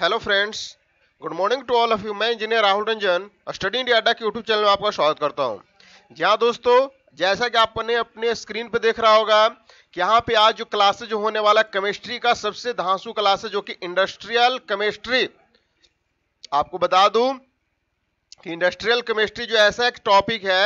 hello friends good morning to all of you मैं engineer Rahul Ranjan study India Adda के YouTube channel में आपका स्वागत करता हूं जी हाँ दोस्तों जैसा कि आपने अपने स्क्रीन पर देख रहा होगा कि यहाँ पे आज जो क्लासेज जो होने वाला केमिस्ट्री का सबसे धांसू क्लास है जो कि इंडस्ट्रियल केमिस्ट्री आपको बता दू कि इंडस्ट्रियल केमिस्ट्री जो ऐसा एक टॉपिक है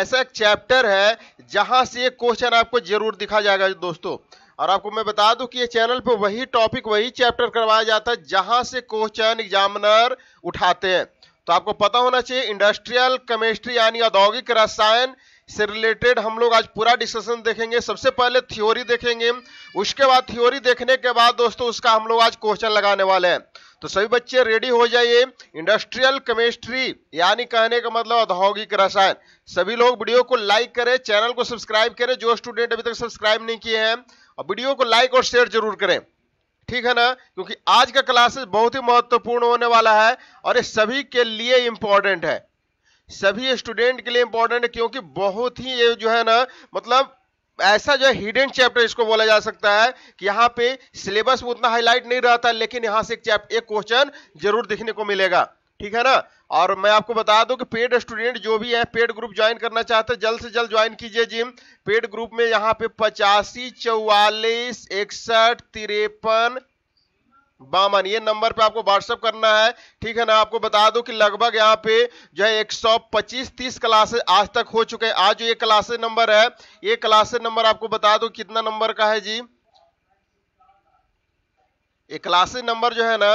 ऐसा एक चैप्टर है जहां से क्वेश्चन आपको जरूर दिखा जाएगा दोस्तों और आपको मैं बता दूं कि ये चैनल पे वही टॉपिक वही चैप्टर करवाया जाता है जहां से क्वेश्चन एग्जामिनर उठाते हैं तो आपको पता होना चाहिए इंडस्ट्रियल केमिस्ट्री यानी औद्योगिक रसायन से रिलेटेड हम लोग आज पूरा डिस्कशन देखेंगे सबसे पहले थ्योरी देखेंगे उसके बाद थ्योरी देखने के बाद दोस्तों उसका हम लोग आज क्वेश्चन लगाने वाले हैं तो सभी बच्चे रेडी हो जाइए इंडस्ट्रियल केमिस्ट्री यानी कहने का मतलब औद्योगिक रसायन सभी लोग वीडियो को लाइक करें चैनल को सब्सक्राइब करें जो स्टूडेंट अभी तक सब्सक्राइब नहीं किए हैं और वीडियो को लाइक और शेयर जरूर करें ठीक है ना क्योंकि आज का क्लासेस बहुत ही महत्वपूर्ण होने वाला है और ये सभी के लिए इंपॉर्टेंट है सभी स्टूडेंट के लिए इंपॉर्टेंट है क्योंकि बहुत ही ये जो है ना मतलब ऐसा जो है हिडन चैप्टर इसको बोला जा सकता है कि यहाँ पे सिलेबस में उतना हाईलाइट नहीं रहता लेकिन यहां से एक चैप्टर एक क्वेश्चन जरूर देखने को मिलेगा ठीक है ना और मैं आपको बता दूं कि पेड स्टूडेंट जो भी है पेड ग्रुप ज्वाइन करना चाहते हैं जल्द से जल्द ज्वाइन कीजिए जिम पेड ग्रुप में यहाँ पे पचासी चौवालीस इकसठ तिरपन बामन ये नंबर पे आपको व्हाट्सअप करना है ठीक है ना आपको बता दूं कि लगभग यहाँ पे जो है 125 तीस क्लासे आज तक हो चुके हैं आज जो ये क्लासेज नंबर है ये क्लासे नंबर आपको बता दूं कितना नंबर का है जी ये क्लासेस नंबर जो है ना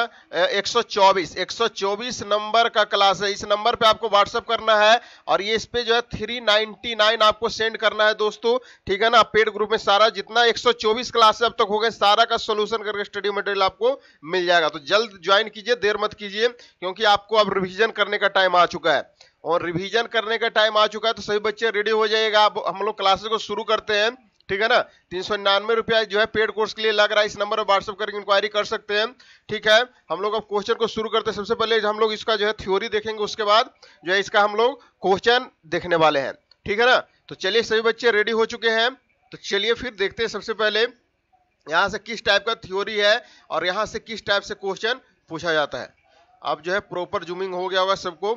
124 124 नंबर का क्लास है इस नंबर पे आपको व्हाट्सअप करना है और ये इस पे जो है 399 आपको सेंड करना है दोस्तों ठीक है ना पेड ग्रुप में सारा जितना 124 क्लास अब तक हो गए सारा का सोल्यूशन करके स्टडी मटेरियल आपको मिल जाएगा तो जल्द ज्वाइन कीजिए देर मत कीजिए क्योंकि आपको अब रिविजन करने का टाइम आ चुका है और रिविजन करने का टाइम आ चुका है तो सभी बच्चे रेडी हो जाएगा अब हम लोग क्लासेस को शुरू करते हैं ठीक है ना तीन सौ निन्यानवे रुपया जो है पेड कोर्स के लिए लग रहा है इस नंबर पर व्हाट्सअप करके इंक्वायरी कर सकते हैं ठीक है हम लोग अब क्वेश्चन को शुरू करते हैं सबसे पहले हम लोग इसका जो है थ्योरी देखेंगे उसके बाद जो है इसका हम लोग क्वेश्चन देखने वाले हैं ठीक है ना तो चलिए सभी बच्चे रेडी हो चुके हैं तो चलिए फिर देखते हैं सबसे पहले यहाँ से किस टाइप का थ्योरी है और यहाँ से किस टाइप से क्वेश्चन पूछा जाता है अब जो है प्रॉपर जूमिंग हो गया होगा सबको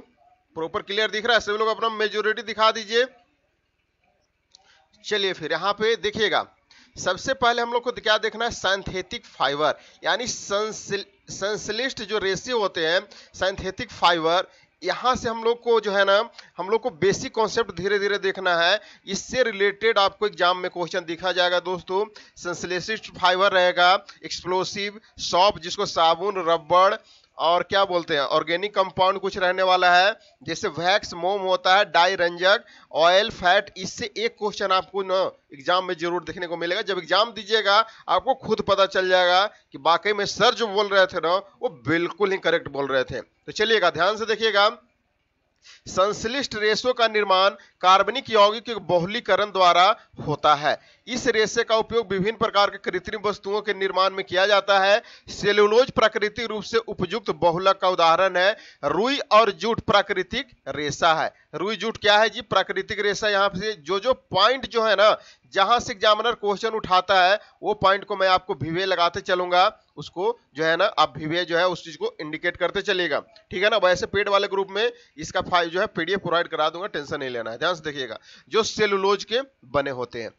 प्रॉपर क्लियर दिख रहा है सभी लोग अपना मेजोरिटी दिखा दीजिए चलिए फिर यहाँ पे देखिएगा सबसे पहले हम लोग को क्या देखना है सैंथेटिक फाइबर यानी संश्लिष्ट जो रेशियो होते हैं सैंथेटिक फाइबर यहाँ से हम लोग को जो है ना हम लोग को बेसिक कॉन्सेप्ट धीरे धीरे देखना है इससे रिलेटेड आपको एग्जाम में क्वेश्चन दिखा जाएगा दोस्तों संश्लेषित फाइबर रहेगा एक्सप्लोसिव सॉप जिसको साबुन रबड़ और क्या बोलते हैं ऑर्गेनिक कंपाउंड कुछ रहने वाला है जैसे वैक्स मोम होता है डाई रंजक ऑयल फैट इससे एक क्वेश्चन आपको न एग्जाम में जरूर देखने को मिलेगा जब एग्जाम दीजिएगा आपको खुद पता चल जाएगा कि वाकई में सर जो बोल रहे थे ना वो बिल्कुल ही करेक्ट बोल रहे थे तो चलिएगा ध्यान से देखिएगा संश्लिष्ट रेशों का निर्माण कार्बनिक यौगिक के बहुलीकरण द्वारा होता है इस रेशे का उपयोग विभिन्न प्रकार के कृत्रिम वस्तुओं के निर्माण में किया जाता है सेलुलोज प्राकृतिक रूप से उपयुक्त बहुलक का उदाहरण है रुई और जूट प्राकृतिक रेशा है रुई जूट क्या है जी प्राकृतिक रेशा यहाँ से जो जो पॉइंट जो है ना जहां से एग्जामिनर क्वेश्चन उठाता है वो पॉइंट को मैं आपको भिवे लगाते चलूंगा उसको जो है ना आप भिवे जो है उस चीज को इंडिकेट करते चलेगा ठीक है ना वैसे पेड वाले ग्रुप में इसका जो है पीडीएफ प्रोवाइड करा दूंगा टेंशन नहीं लेना है ध्यान से देखिएगा जो सेलुलोज के बने होते हैं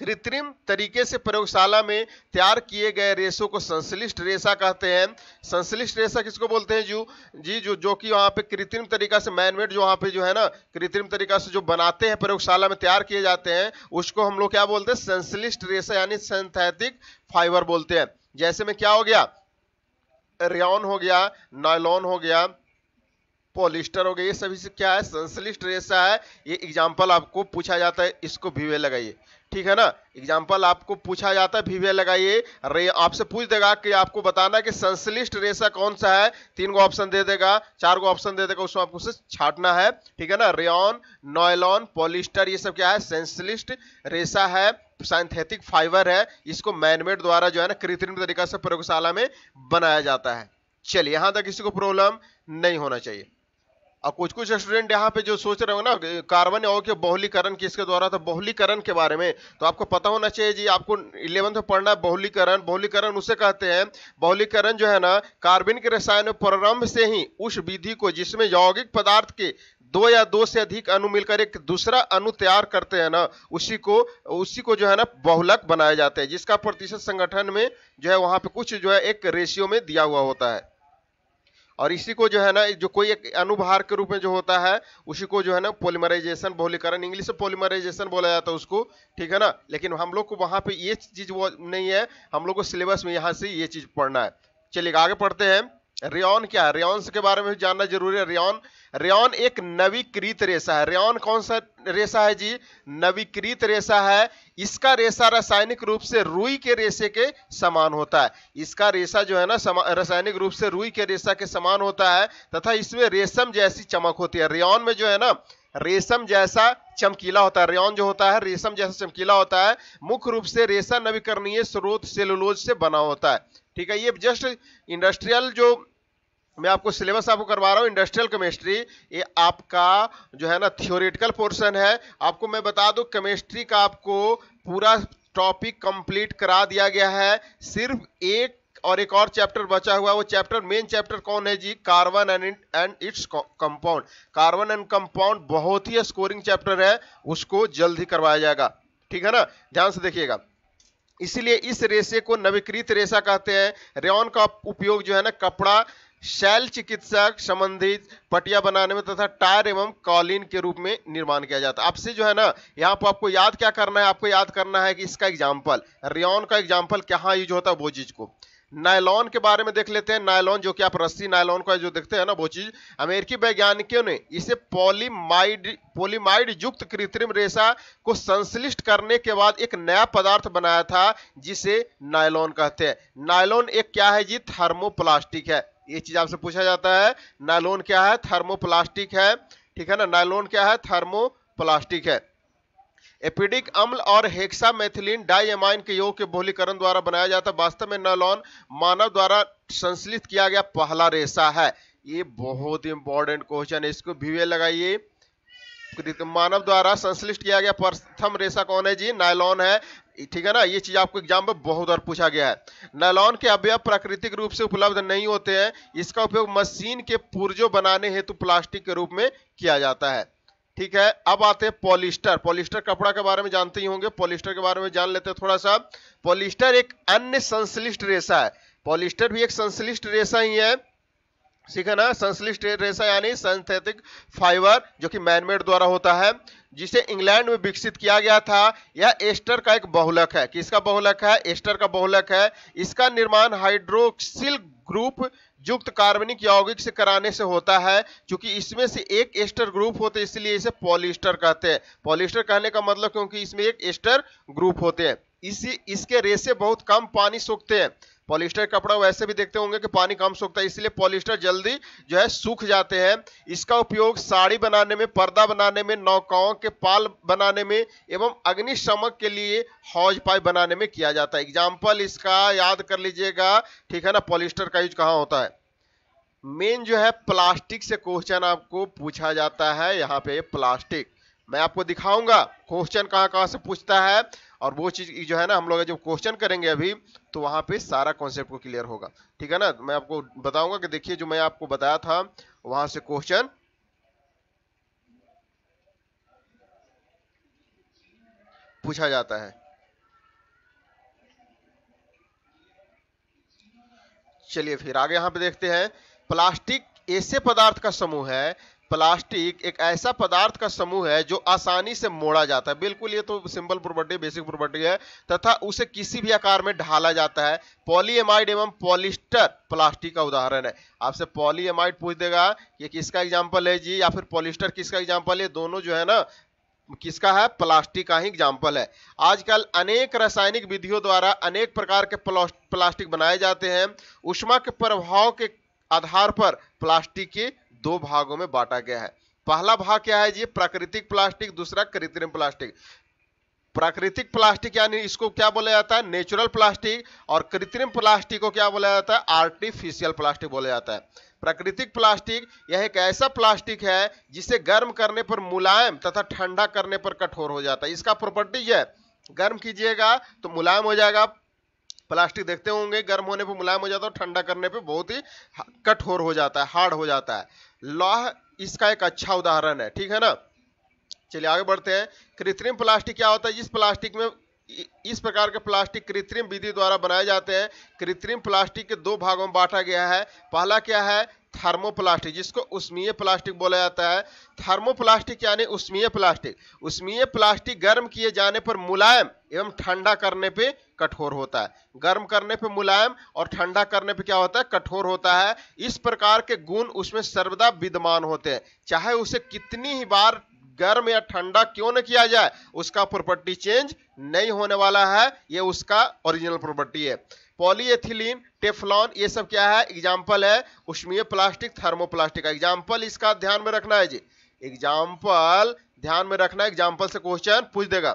कृत्रिम तरीके से प्रयोगशाला में तैयार किए गए रेशों को संश्लिष्ट रेसा कहते हैं संश्लिष्ट रेशा किसको बोलते हैं जो जी जो जो कि वहाँ पे कृत्रिम तरीका से मैनमेड जो वहाँ पे जो है ना कृत्रिम तरीका से जो बनाते हैं प्रयोगशाला में तैयार किए जाते हैं उसको हम लोग क्या बोलते हैं संश्लिष्ट रेशा यानी सिंथेटिक फाइबर बोलते हैं जैसे में क्या हो गया रेन हो गया नायलॉन हो गया पॉलिस्टर हो गया ये सभी से क्या है संश्लिष्ट रेसा है ये एग्जाम्पल आपको पूछा जाता है इसको भी वे लगाइए ठीक है ना एग्जाम्पल आपको पूछा जाता है भी लगाइए रे आपसे पूछ देगा कि आपको बताना कि संश्लिष्ट रेशा कौन सा है तीन को ऑप्शन दे देगा चार को ऑप्शन दे देगा उसमें आपको उसे छाटना है ठीक है ना रेन नॉयलॉन पॉलिस्टर ये सब क्या है संश्लिष्ट रेशा है साइंथेटिक फाइबर है इसको मैनमेड द्वारा जो है ना कृत्रिम तरीका से प्रयोगशाला में बनाया जाता है चलिए यहां तक किसी को प्रॉब्लम नहीं होना चाहिए अब कुछ कुछ स्टूडेंट यहाँ पे जो सोच रहे हो ना कार्बन और के बहुलीकरण किसके द्वारा था तो बहुलीकरण के बारे में तो आपको पता होना चाहिए जी आपको इलेवंथ में पढ़ना है बहुलीकरण बहुलीकरण उसे कहते हैं बहुलीकरण जो है ना कार्बन के रसायन प्रारंभ से ही उस विधि को जिसमें यौगिक पदार्थ के दो या दो से अधिक अणु मिलकर एक दूसरा अणु तैयार करते हैं ना उसी को उसी को जो है ना बहुलक बनाया जाता है जिसका प्रतिशत संगठन में जो है वहां पे कुछ जो है एक रेशियो में दिया हुआ होता है और इसी को जो है ना जो कोई एक अनुभार के रूप में जो होता है उसी को जो है ना पोलिमराइजेशन बहुलीकरण इंग्लिश में पोलिमराइजेशन बोला जाता है उसको ठीक है ना लेकिन हम लोग को वहां पे ये चीज़ वो नहीं है हम लोग को सिलेबस में यहाँ से ये चीज़ पढ़ना है चलिए आगे पढ़ते हैं रेन क्या है रेन्स के बारे में भी जानना जरूरी है रियोन रेन एक नवीकृत रेशा है रेन कौन सा रेशा है जी नवीकृत रेशा है इसका रेशा रासायनिक रूप से रुई के रेशे के समान होता है इसका रेशा जो है ना रासायनिक रूप से रुई के रेशा के समान होता है तथा इसमें रेशम जैसी चमक होती है रेन में जो है ना रेशम जैसा चमकीला होता है रेन जो होता है रेशम जैसा चमकीला होता है मुख्य रूप से रेशा नवीकरणीय स्रोत सेलुलोज से बना होता है ठीक है ये जस्ट इंडस्ट्रियल जो मैं आपको सिलेबस आपको करवा रहा हूँ इंडस्ट्रियल केमिस्ट्री ये आपका जो है ना थियोरेटिकल पोर्शन है आपको मैं बता दूँ केमिस्ट्री का आपको पूरा टॉपिक कंप्लीट करा दिया गया है सिर्फ एक और एक और चैप्टर बचा हुआ है वो चैप्टर मेन चैप्टर कौन है जी carbon and and its compound carbon and compound बहुत ही स्कोरिंग चैप्टर है उसको जल्द ही करवाया जाएगा ठीक है ना ध्यान से देखिएगा इसीलिए इस रेसे को नवीकृत रेसा कहते हैं रेन का उपयोग जो है ना कपड़ा शैल चिकित्सक संबंधित पटिया बनाने में तथा टायर एवं कॉलिन के रूप में निर्माण किया जाता है आपसे जो है ना यहाँ पर आपको याद क्या करना है आपको याद करना है कि इसका एग्जाम्पल रियॉन का एग्जाम्पल कहाँ यूज होता है वो चीज को नायलॉन के बारे में देख लेते हैं नायलॉन जो कि आप रस्सी नायलॉन का जो देखते हैं ना वो चीज अमेरिकी वैज्ञानिकों ने इसे पॉलीमाइड पॉलीमाइड युक्त कृत्रिम रेशा को संश्लिष्ट करने के बाद एक नया पदार्थ बनाया था जिसे नायलॉन कहते हैं नायलॉन एक क्या है जी थर्मोप्लास्टिक है ये चीज आपसे पूछा जाता है नायलोन क्या है थर्मोप्लास्टिक है ठीक है ना नायलोन क्या है थर्मोप्लास्टिक है एपिडिक अम्ल और हेक्सा मेथिलीन डाइएमाइन के योग के बोलीकरण द्वारा बनाया जाता है वास्तव में नायलॉन मानव द्वारा संश्लित किया गया पहला रेशा है ये बहुत इंपॉर्टेंट क्वेश्चन है इसको भी लगाइए मानव द्वारा संश्लिष्ट किया गया प्रथम रेशा कौन है जी नायलॉन है ठीक है ना ये चीज आपको एग्जाम में बहुत बार पूछा गया है नायलॉन के अवयव प्राकृतिक रूप से उपलब्ध नहीं होते हैं इसका उपयोग मशीन के पुर्जो बनाने हेतु प्लास्टिक के रूप में किया जाता है ठीक है अब आते हैं पॉलिस्टर पॉलिस्टर कपड़ा के बारे में जानते ही होंगे पॉलिस्टर के बारे में जान लेते हैं थोड़ा सा पॉलिस्टर एक अन्य संश्लिष्ट रेशा है पॉलिस्टर भी एक संश्लिष्ट रेशा ही है ठीक है ना संश्लिष्ट रेशा यानी संस्थेटिक फाइबर जो कि मैनमेड द्वारा होता है जिसे इंग्लैंड में विकसित किया गया था यह एस्टर का एक बहुलक है किसका बहुलक है एस्टर का बहुलक है इसका निर्माण हाइड्रोक्सिल ग्रुप युक्त कार्बनिक यौगिक से कराने से होता है क्योंकि इसमें से एक एस्टर ग्रुप होते हैं इसलिए इसे पॉलिस्टर कहते हैं पॉलिस्टर कहने का मतलब क्योंकि इसमें एक एस्टर ग्रुप होते हैं इसी इसके रेसे बहुत कम पानी सोखते हैं पॉलिस्टर कपड़ा वैसे भी देखते होंगे कि पानी कम सूखता है इसलिए पॉलिस्टर जल्दी जो है सूख जाते हैं इसका उपयोग साड़ी बनाने में पर्दा बनाने में नौकाओं के पाल बनाने में एवं अग्निशमक के लिए हौज पाइप बनाने में किया जाता है एग्जाम्पल इसका याद कर लीजिएगा ठीक है ना पॉलिस्टर का यूज कहाँ होता है मेन जो है प्लास्टिक से क्वेश्चन आपको पूछा जाता है यहाँ पे प्लास्टिक मैं आपको दिखाऊंगा क्वेश्चन कहाँ कहाँ से पूछता है और वो चीज़ जो है ना हम लोग जब क्वेश्चन करेंगे अभी तो वहां पे सारा कॉन्सेप्ट को क्लियर होगा ठीक है ना मैं आपको बताऊंगा कि देखिए जो मैं आपको बताया था वहां से क्वेश्चन पूछा जाता है चलिए फिर आगे यहां पे देखते हैं प्लास्टिक ऐसे पदार्थ का समूह है प्लास्टिक एक ऐसा पदार्थ का समूह है जो आसानी से मोड़ा जाता है बिल्कुल ये तो सिंपल प्रॉपर्टी बेसिक प्रॉपर्टी है तथा उसे किसी भी आकार में ढाला जाता है पॉलीएमाइड एवं पॉलिस्टर प्लास्टिक का उदाहरण है आपसे पॉलीएमाइड पूछ देगा ये किसका एग्जाम्पल है जी या फिर पॉलिस्टर किसका एग्जाम्पल है दोनों जो है ना किसका है प्लास्टिक का ही एग्जाम्पल है आजकल अनेक रासायनिक विधियों द्वारा अनेक प्रकार के प्लास्टिक बनाए जाते हैं उष्मा के प्रभाव के आधार पर प्लास्टिक की दो भागों में बांटा गया है पहला भाग क्या है जी प्राकृतिक प्लास्टिक दूसरा कृत्रिम प्लास्टिक प्राकृतिक प्लास्टिक यानी इसको क्या बोला जाता है नेचुरल प्लास्टिक और कृत्रिम प्लास्टिक को क्या बोला जाता है आर्टिफिशियल प्लास्टिक बोला जाता है प्राकृतिक प्लास्टिक यह एक ऐसा प्लास्टिक है जिसे गर्म करने पर मुलायम तथा ठंडा करने पर कठोर हो जाता है इसका प्रॉपर्टीज है गर्म कीजिएगा तो मुलायम हो जाएगा प्लास्टिक देखते होंगे गर्म होने पर मुलायम हो जाता है ठंडा करने पे बहुत ही कठोर हो जाता है हार्ड हो जाता है लौह इसका एक अच्छा उदाहरण है ठीक है ना चलिए आगे बढ़ते हैं कृत्रिम प्लास्टिक क्या होता है जिस प्लास्टिक में इस प्रकार के प्लास्टिक कृत्रिम विधि द्वारा बनाए जाते हैं कृत्रिम प्लास्टिक के दो भागों में बांटा गया है पहला क्या है थर्मोप्लास्टिक जिसको उष्मीय प्लास्टिक बोला जाता है थर्मोप्लास्टिक यानी उष्मीय प्लास्टिक उष्मीय प्लास्टिक गर्म किए जाने पर मुलायम एवं ठंडा करने पे कठोर होता है गर्म करने पे मुलायम और ठंडा करने पे क्या होता है कठोर होता है इस प्रकार के गुण उसमें सर्वदा विद्यमान होते हैं चाहे उसे कितनी ही बार गर्म या ठंडा क्यों न किया जाए उसका प्रॉपर्टी चेंज नहीं होने वाला है यह उसका ओरिजिनल प्रॉपर्टी है पॉलीएथिलीन टेफलॉन ये सब क्या है एग्जाम्पल है उष्मीय प्लास्टिक थर्मोप्लास्टिक का एग्जाम्पल इसका ध्यान में रखना है जी एग्जाम्पल ध्यान में रखना है एग्जाम्पल से क्वेश्चन पूछ देगा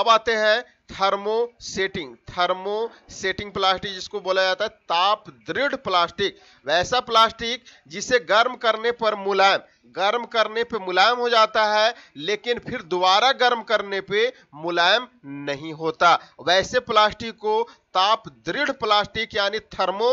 अब आते हैं thermo setting thermo setting plastic जिसको बोला जाता है ताप दृढ़ प्लास्टिक वैसा प्लास्टिक जिसे गर्म करने पर मुलायम गर्म करने पे मुलायम हो जाता है लेकिन फिर दोबारा गर्म करने पे मुलायम नहीं होता वैसे प्लास्टिक को ताप दृढ़ प्लास्टिक यानी थर्मो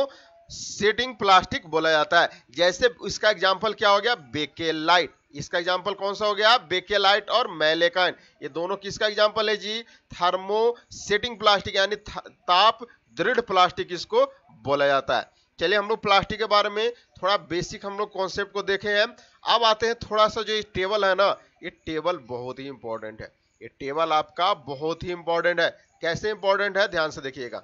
सेटिंग प्लास्टिक बोला जाता है जैसे इसका एग्जाम्पल क्या हो गया बेकेलाइट इसका एग्जाम्पल कौन सा हो गया बेकेलाइट और मैलेकाइन ये दोनों किसका एग्जाम्पल है जी थर्मो सेटिंग प्लास्टिक यानी ताप दृढ़ प्लास्टिक इसको बोला जाता है चलिए हम लोग प्लास्टिक के बारे में थोड़ा बेसिक हम लोग कॉन्सेप्ट को देखे हैं अब आते हैं थोड़ा सा जो ये टेबल है ना ये टेबल बहुत ही इंपॉर्टेंट है ये टेबल आपका बहुत ही इंपॉर्टेंट है कैसे इंपॉर्टेंट है ध्यान से देखिएगा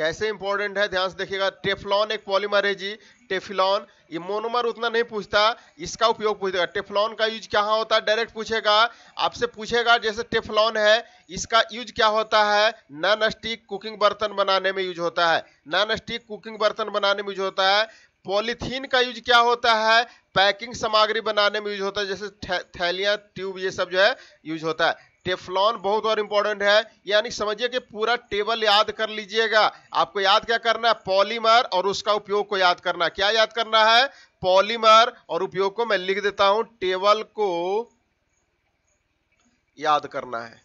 कैसे इंपॉर्टेंट है ध्यान से देखिएगा टेफलॉन एक पॉलीमर है जी टेफिलॉन ये मोनोमर उतना नहीं पूछता इसका उपयोग पूछेगा टेफलॉन का यूज क्या होता है डायरेक्ट पूछेगा आपसे पूछेगा जैसे टेफलॉन है इसका यूज क्या होता है नॉन स्टिक कुकिंग बर्तन बनाने में यूज होता है नॉन स्टिक कुकिंग बर्तन बनाने में यूज होता है पॉलीथीन का यूज क्या होता है पैकिंग सामग्री बनाने में यूज होता है जैसे थैलियाँ ट्यूब ये सब जो है यूज होता है टेफलॉन बहुत और इंपॉर्टेंट है यानी समझिए कि पूरा टेबल याद कर लीजिएगा आपको याद क्या करना है पॉलीमर और उसका उपयोग को याद करना क्या याद करना है पॉलीमर और उपयोग को मैं लिख देता हूं टेबल को याद करना है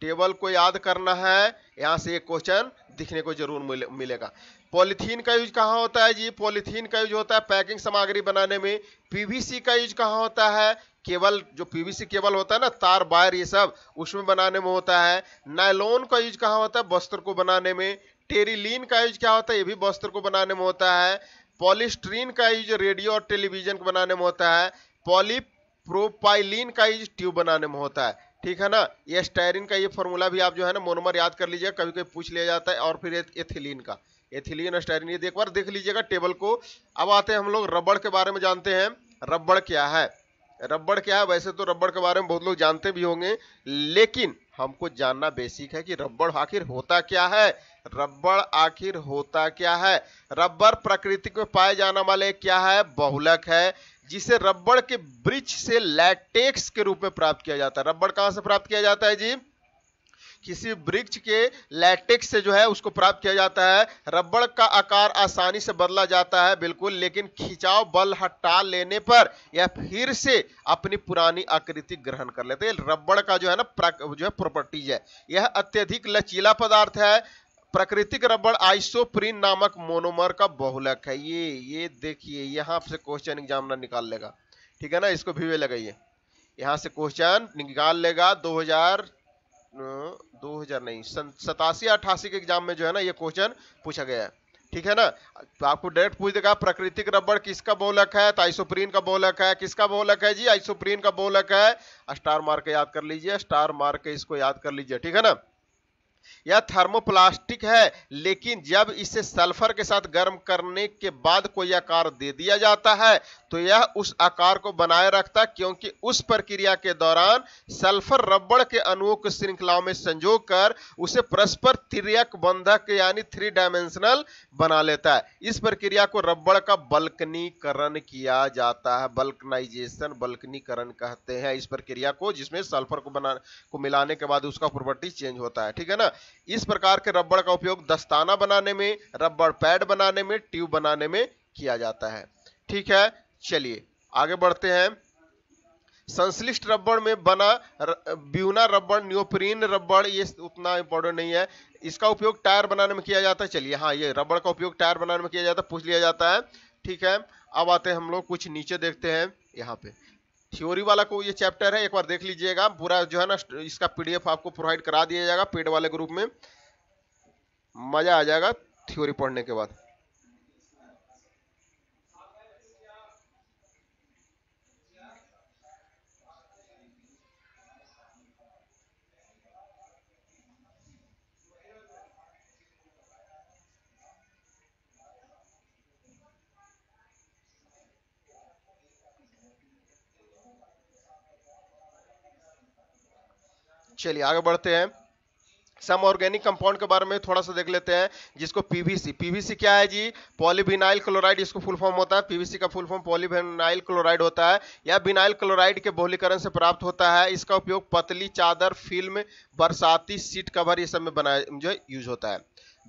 टेबल को याद करना है यहां से एक क्वेश्चन दिखने को जरूर मिलेगा पॉलीथीन का यूज कहाँ होता है जी पॉलीथीन का यूज होता है पैकिंग सामग्री बनाने में पीवीसी का यूज कहाँ होता है केवल जो पीवीसी केबल होता है ना तार वायर ये सब उसमें बनाने में होता है नायलोन का यूज कहाँ होता है वस्त्र को बनाने में टेरिलीन का यूज क्या होता है ये भी वस्त्र को बनाने में होता है पॉलिस्ट्रीन का यूज रेडियो और टेलीविजन को बनाने में होता है पॉलीप्रोपाइलिन का यूज ट्यूब बनाने में होता है ठीक है ना ये स्टायरिन का ये फॉर्मूला भी आप जो है ना मोनोमर याद कर लीजिए कभी कभी पूछ लिया जाता है और फिर एथिलीन का एथिलीन स्टाइरिन ये एक बार देख लीजिएगा टेबल को अब आते हैं हम लोग रबड़ के बारे में जानते हैं रबड़ क्या है रबड़ क्या है वैसे तो रबड़ के बारे में बहुत लोग जानते भी होंगे लेकिन हमको जानना बेसिक है कि रबड़ आखिर होता क्या है रबड़ आखिर होता क्या है रबड़ प्रकृति में पाए जाने वाले क्या है बहुलक है जिसे रबड़ के वृक्ष से लैटेक्स के रूप में प्राप्त किया जाता है रबड़ कहां से प्राप्त किया जाता है जी किसी वृक्ष के लैटेक्स से जो है उसको प्राप्त किया जाता है रबड़ का आकार आसानी से बदला जाता है बिल्कुल लेकिन खिंचाव बल हटा लेने पर यह फिर से अपनी पुरानी आकृति ग्रहण कर लेते हैं रबड़ का जो है ना जो है प्रॉपर्टीज है यह अत्यधिक लचीला पदार्थ है प्राकृतिक रबड़ आइसोप्रीन नामक मोनोमर का बहुलक है ये ये देखिए यहाँ से क्वेश्चन एग्जाम निकाल लेगा ठीक है ना इसको भी वे लगाइए यहाँ से क्वेश्चन निकाल लेगा हजार नहीं सतासी अट्ठासी के एग्जाम में जो है ना ये क्वेश्चन पूछा गया है ठीक है ना तो आपको डायरेक्ट पूछ देगा प्राकृतिक रबड़ किसका बोलक है तो आइसोप्रीन का बोलक है किसका बोलक है जी आइसोप्रीन का बोलक है स्टार मार्क याद कर लीजिए स्टार मार्क इसको याद कर लीजिए ठीक है ना या थर्मोप्लास्ट प्लास्टिक है लेकिन जब इसे सल्फर के साथ गर्म करने के बाद कोई आकार दे दिया जाता है तो यह उस आकार को बनाए रखता क्योंकि उस प्रक्रिया के दौरान सल्फर रबड़ के अणुओं की श्रृंखलाओं में संजो कर उसे परस्पर तिरक बंधक यानी थ्री डायमेंशनल बना लेता है इस प्रक्रिया को रबड़ का बल्कनीकरण किया जाता है बल्कनाइजेशन बल्कनीकरण कहते हैं इस प्रक्रिया को जिसमें सल्फर को बना को मिलाने के बाद उसका प्रॉपर्टी चेंज होता है ठीक है ना इस प्रकार के रबड़ रबड़ का उपयोग दस्ताना बनाने में रबड़ पैड बनाने में ट्यूब बनाने में किया जाता है ठीक है चलिए आगे बढ़ते हैं संश्लिष्ट रबड़ में बना र, ब्यूना रबड़ न्योप्रीन रबड़ ये उतना इंपॉर्टेंट नहीं है इसका उपयोग टायर बनाने में किया जाता है चलिए हाँ ये रबड़ का उपयोग टायर बनाने में किया जाता है पूछ लिया जाता है ठीक है अब आते हैं हम लोग कुछ नीचे देखते हैं यहाँ पे थ्योरी वाला को ये चैप्टर है एक बार देख लीजिएगा पूरा जो है ना इसका पीडीएफ आपको प्रोवाइड करा दिया जाएगा पेड वाले ग्रुप में मजा आ जाएगा थ्योरी पढ़ने के बाद चलिए आगे बढ़ते हैं सम ऑर्गेनिक कंपाउंड के बारे में थोड़ा सा देख लेते हैं जिसको पीवीसी पीवीसी क्या है जी पॉलीविनाइल क्लोराइड इसको फुल फॉर्म होता है पीवीसी का फुल फॉर्म पॉलीविनाइल क्लोराइड होता है या बिनाइल क्लोराइड के बहुलीकरण से प्राप्त होता है इसका उपयोग पतली चादर फिल्म बरसाती सीट कवर ये सब में बनाया जो यूज होता है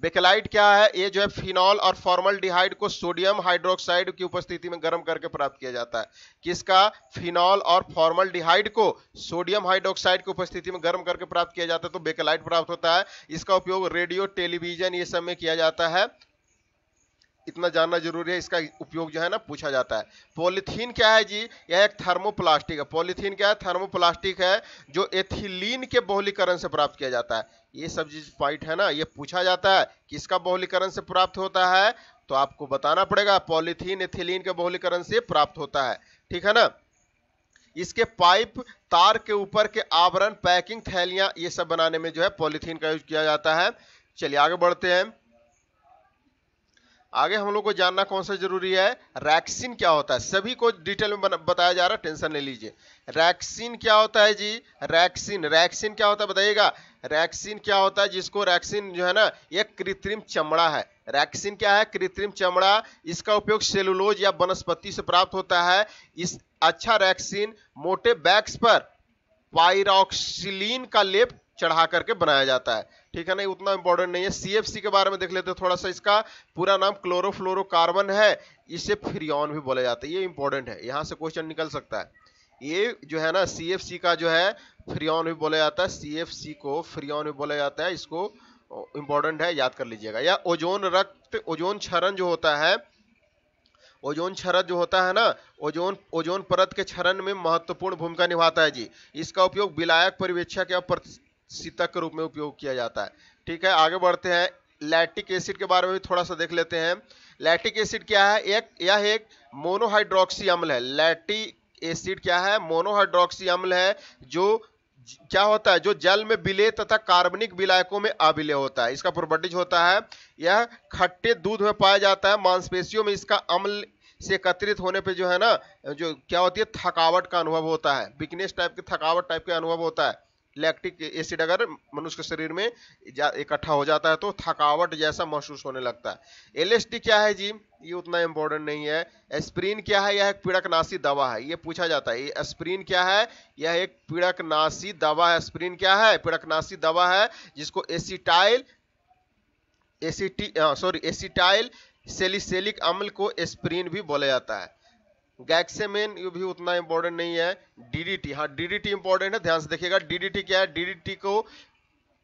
बेकेलाइट क्या है ये जो है फिनॉल और फॉर्मल को सोडियम हाइड्रोक्साइड की उपस्थिति में गर्म करके प्राप्त किया जाता है किसका फिनॉल और फॉर्मल को सोडियम हाइड्रोक्साइड की उपस्थिति में गर्म करके प्राप्त किया जाता है तो बेकेलाइट प्राप्त होता है इसका उपयोग रेडियो टेलीविजन ये सब में किया जाता है इतना जानना जरूरी है इसका उपयोग जो है ना पूछा जाता है पॉलीथीन क्या है जी यह एक थर्मोप्लास्टिक है पॉलीथीन क्या है थर्मोप्लास्टिक है जो एथिलीन के बहुलीकरण से प्राप्त किया जाता है ये सब चीज पॉइंट है ना ये पूछा जाता है किसका बहुलीकरण से प्राप्त होता है तो आपको बताना पड़ेगा पॉलीथीन एथिलीन के बहुलीकरण से प्राप्त होता है ठीक है ना इसके पाइप तार के ऊपर के आवरण पैकिंग थैलियां ये सब बनाने में जो है पॉलीथीन का यूज किया जाता है चलिए आगे बढ़ते हैं आगे हम लोग को जानना कौन सा जरूरी है रैक्सिन क्या होता है सभी को डिटेल में बताया जा रहा है टेंशन ले लीजिए रैक्सिन क्या होता है जी रैक्सिन रैक्सिन क्या होता है बताइएगा रैक्सिन क्या होता है जिसको रैक्सिन जो है ना एक कृत्रिम चमड़ा है रैक्सिन क्या है कृत्रिम चमड़ा इसका उपयोग सेलुलोज या वनस्पति से प्राप्त होता है इस अच्छा रैक्सिन मोटे बैग्स पर पाइरोक्सिलीन का लेप चढ़ा करके बनाया जाता है ठीक है ना उतना इंपॉर्टेंट नहीं है सीएफसी के बारे में देख लेते हैं थोड़ा सा इसका पूरा नाम क्लोरोफ्लोरोकार्बन है इसे फ्रियॉन भी बोला जाता है ये इंपॉर्टेंट है यहाँ से क्वेश्चन निकल सकता है ये जो है ना सी का जो है फ्रियॉन भी बोला जाता है सी को फ्रियॉन भी बोला जाता है इसको इंपॉर्टेंट है याद कर लीजिएगा या ओजोन रक्त ओजोन क्षरण जो होता है ओजोन क्षरण जो होता है ना ओजोन ओजोन परत के क्षरण में महत्वपूर्ण भूमिका निभाता है जी इसका उपयोग विलायक परिवेक्षक या सीतक के रूप में उपयोग किया जाता है ठीक है आगे बढ़ते हैं लैटिक एसिड के बारे में भी थोड़ा सा देख लेते हैं लैटिक एसिड क्या है एक यह एक मोनोहाइड्रोक्सी अम्ल है लैटिक एसिड क्या है मोनोहाइड्रोक्सी अम्ल है जो क्या होता है जो जल में विलय तथा कार्बनिक विलायकों में अभिलय होता है इसका प्रोपर्टीज होता है यह खट्टे दूध में पाया जाता है मांसपेशियों में इसका अम्ल से एकत्रित होने पर जो है ना जो क्या होती है थकावट का अनुभव होता है बिकनेस टाइप की थकावट टाइप का अनुभव होता है लैक्टिक एसिड अगर मनुष्य के शरीर में इकट्ठा हो जाता है तो थकावट जैसा महसूस होने लगता है एलएसडी क्या है जी ये उतना इम्पोर्टेंट नहीं है एस्प्रीन क्या है यह एक पीड़कनाशी दवा है ये पूछा जाता है एस्प्रीन क्या है यह एक पीड़कनाशी दवा है एस्प्रीन क्या है पीड़कनाशी दवा है जिसको एसिटाइल एसिटी सॉरी एसिटाइल सेलिसेलिक अम्ल को एस्प्रीन भी बोला जाता है गैक्सेमेन ये भी उतना इंपॉर्टेंट नहीं है डीडीटी हाँ डीडीटी इंपॉर्टेंट है ध्यान से देखिएगा डीडीटी क्या है डीडीटी को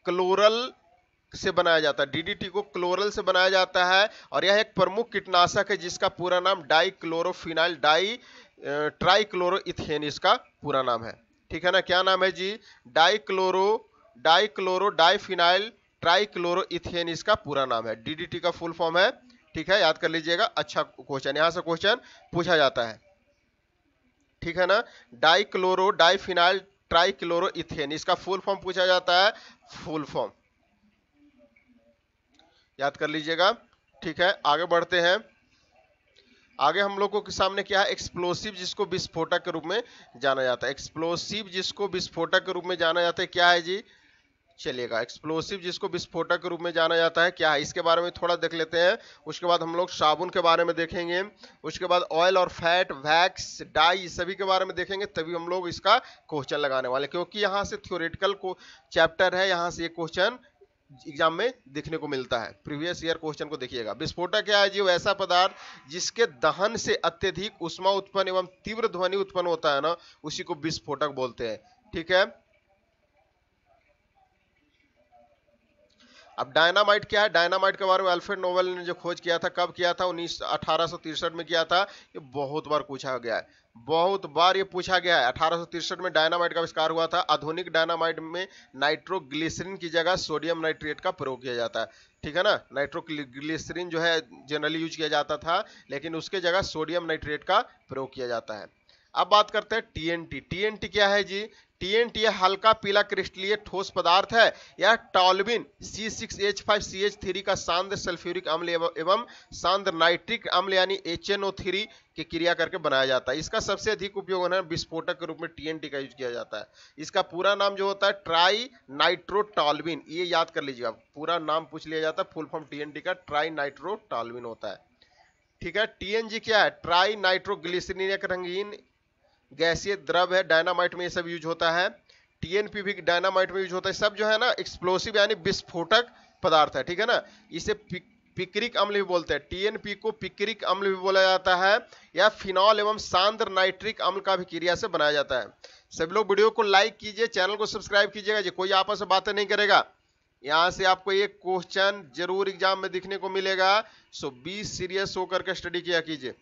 क्लोरल से बनाया जाता है डीडीटी को क्लोरल से बनाया जाता है और यह एक प्रमुख कीटनाशक है जिसका पूरा नाम डाई क्लोरोफिनाइल डाई ट्राइक्लोरोन इसका पूरा नाम है ठीक है ना क्या नाम है जी डाइक्लोरो डाइक्लोरो डाइफिनाइल ट्राइक्लोरोइथेन इसका पूरा नाम है डीडीटी का फुल फॉर्म है ठीक है याद कर लीजिएगा अच्छा क्वेश्चन यहाँ से क्वेश्चन पूछा जाता है ठीक है ना डाइक्लोरो डाइफिनाइल ट्राइक्लोरो इथेन इसका फुल फॉर्म पूछा जाता है फुल फॉर्म याद कर लीजिएगा ठीक है आगे बढ़ते हैं आगे हम लोगों के सामने क्या है एक्सप्लोसिव जिसको विस्फोटक के रूप में जाना जाता है एक्सप्लोसिव जिसको विस्फोटक के रूप में जाना जाता है क्या है जी चलिएगा एक्सप्लोसिव जिसको विस्फोटक के रूप में जाना जाता है क्या है इसके बारे में थोड़ा देख लेते हैं उसके बाद हम लोग साबुन के बारे में देखेंगे उसके बाद ऑयल और फैट वैक्स डाई सभी के बारे में देखेंगे तभी हम लोग इसका क्वेश्चन लगाने वाले क्योंकि यहाँ से थ्योरेटिकल को चैप्टर है यहाँ से ये क्वेश्चन एग्जाम में देखने को मिलता है प्रीवियस ईयर क्वेश्चन को देखिएगा विस्फोटक क्या है जी ऐसा पदार्थ जिसके दहन से अत्यधिक उष्मा उत्पन्न एवं तीव्र ध्वनि उत्पन्न होता है ना उसी को विस्फोटक बोलते हैं ठीक है अब डायनामाइट क्या है डायनामाइट के बारे में अल्फ्रेड नोबेल ने जो खोज किया था कब किया था उन्नीस अठारह में किया था ये बहुत बार पूछा गया है बहुत बार ये पूछा गया है अठारह में डायनामाइट का आविष्कार हुआ था आधुनिक डायनामाइट में नाइट्रोग्लिसरीन की जगह सोडियम नाइट्रेट का प्रयोग किया जाता है ठीक है ना नाइट्रोग्लिसरीन जो है जनरली यूज किया जाता था लेकिन उसके जगह सोडियम नाइट्रेट का प्रयोग किया जाता है अब बात करते हैं टीएनटी टीएनटी क्या है जी टीएनट यह हल्का पीला क्रिस्टलीय ठोस पदार्थ है यह toluene C six H five C H three का सांद्र सल्फ्यूरिक अम्ल एवं सांद्र नाइट्रिक अम्ल यानी एच एन ओ थ्री की क्रिया करके बनाया जाता है इसका सबसे अधिक उपयोग होना विस्फोटक के रूप में टीएनटी का यूज किया जाता है इसका पूरा नाम जो होता है ट्राई नाइट्रोटॉलबिन ये याद कर लीजिएगा पूरा नाम पूछ लिया जाता है फुल फॉर्म टीएनटी का ट्राई नाइट्रोटॉलबिन होता है ठीक है टीएनजी क्या है ट्राई नाइट्रोग्लिसरीन एक रंगीन गैसीय द्रव है डायनामाइट में ये सब यूज होता है टीएनपी भी डायनामाइट में यूज होता है सब जो है ना एक्सप्लोसिव यानी विस्फोटक पदार्थ है ठीक है ना इसे पिक, पिकरिक अम्ल भी बोलते हैं टीएनपी को पिकरिक अम्ल भी बोला जाता है या फिनॉल एवं सांद्र नाइट्रिक अम्ल का भी क्रिया से बनाया जाता है सभी लोग वीडियो को लाइक कीजिए चैनल को सब्सक्राइब कीजिएगा जी कोई आपस में बातें नहीं करेगा यहाँ से आपको एक क्वेश्चन जरूर एग्जाम में दिखने को मिलेगा सो बी सीरियस होकर के स्टडी किया कीजिए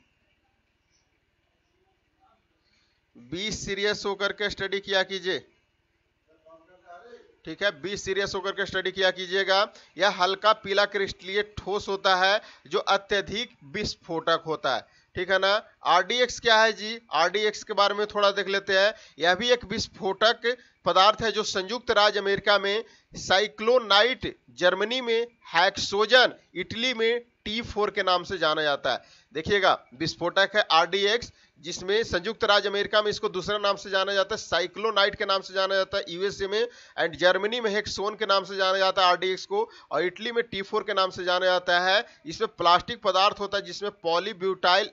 बीस सीरियस होकर के स्टडी किया कीजिए ठीक है बीस सीरियस होकर के स्टडी किया कीजिएगा यह हल्का पीला क्रिस्टलीय ठोस होता है जो अत्यधिक विस्फोटक होता है ठीक है ना आरडीएक्स क्या है जी आरडीएक्स के बारे में थोड़ा देख लेते हैं यह भी एक विस्फोटक पदार्थ है जो संयुक्त राज्य अमेरिका में साइक्लोनाइट जर्मनी में हैक्सोजन इटली में टी फोर के नाम से जाना जाता है देखिएगा विस्फोटक है आरडीएक्स जिसमें संयुक्त राज्य अमेरिका में इसको दूसरे नाम से जाना जाता है साइक्लोनाइट के नाम से जाना जाता है यूएसए में एंड जर्मनी में हेक्सोन के नाम से जाना जाता है आरडीएक्स को और इटली में टी के नाम से जाना जाता है इसमें प्लास्टिक पदार्थ होता है जिसमें पॉलीब्यूटाइल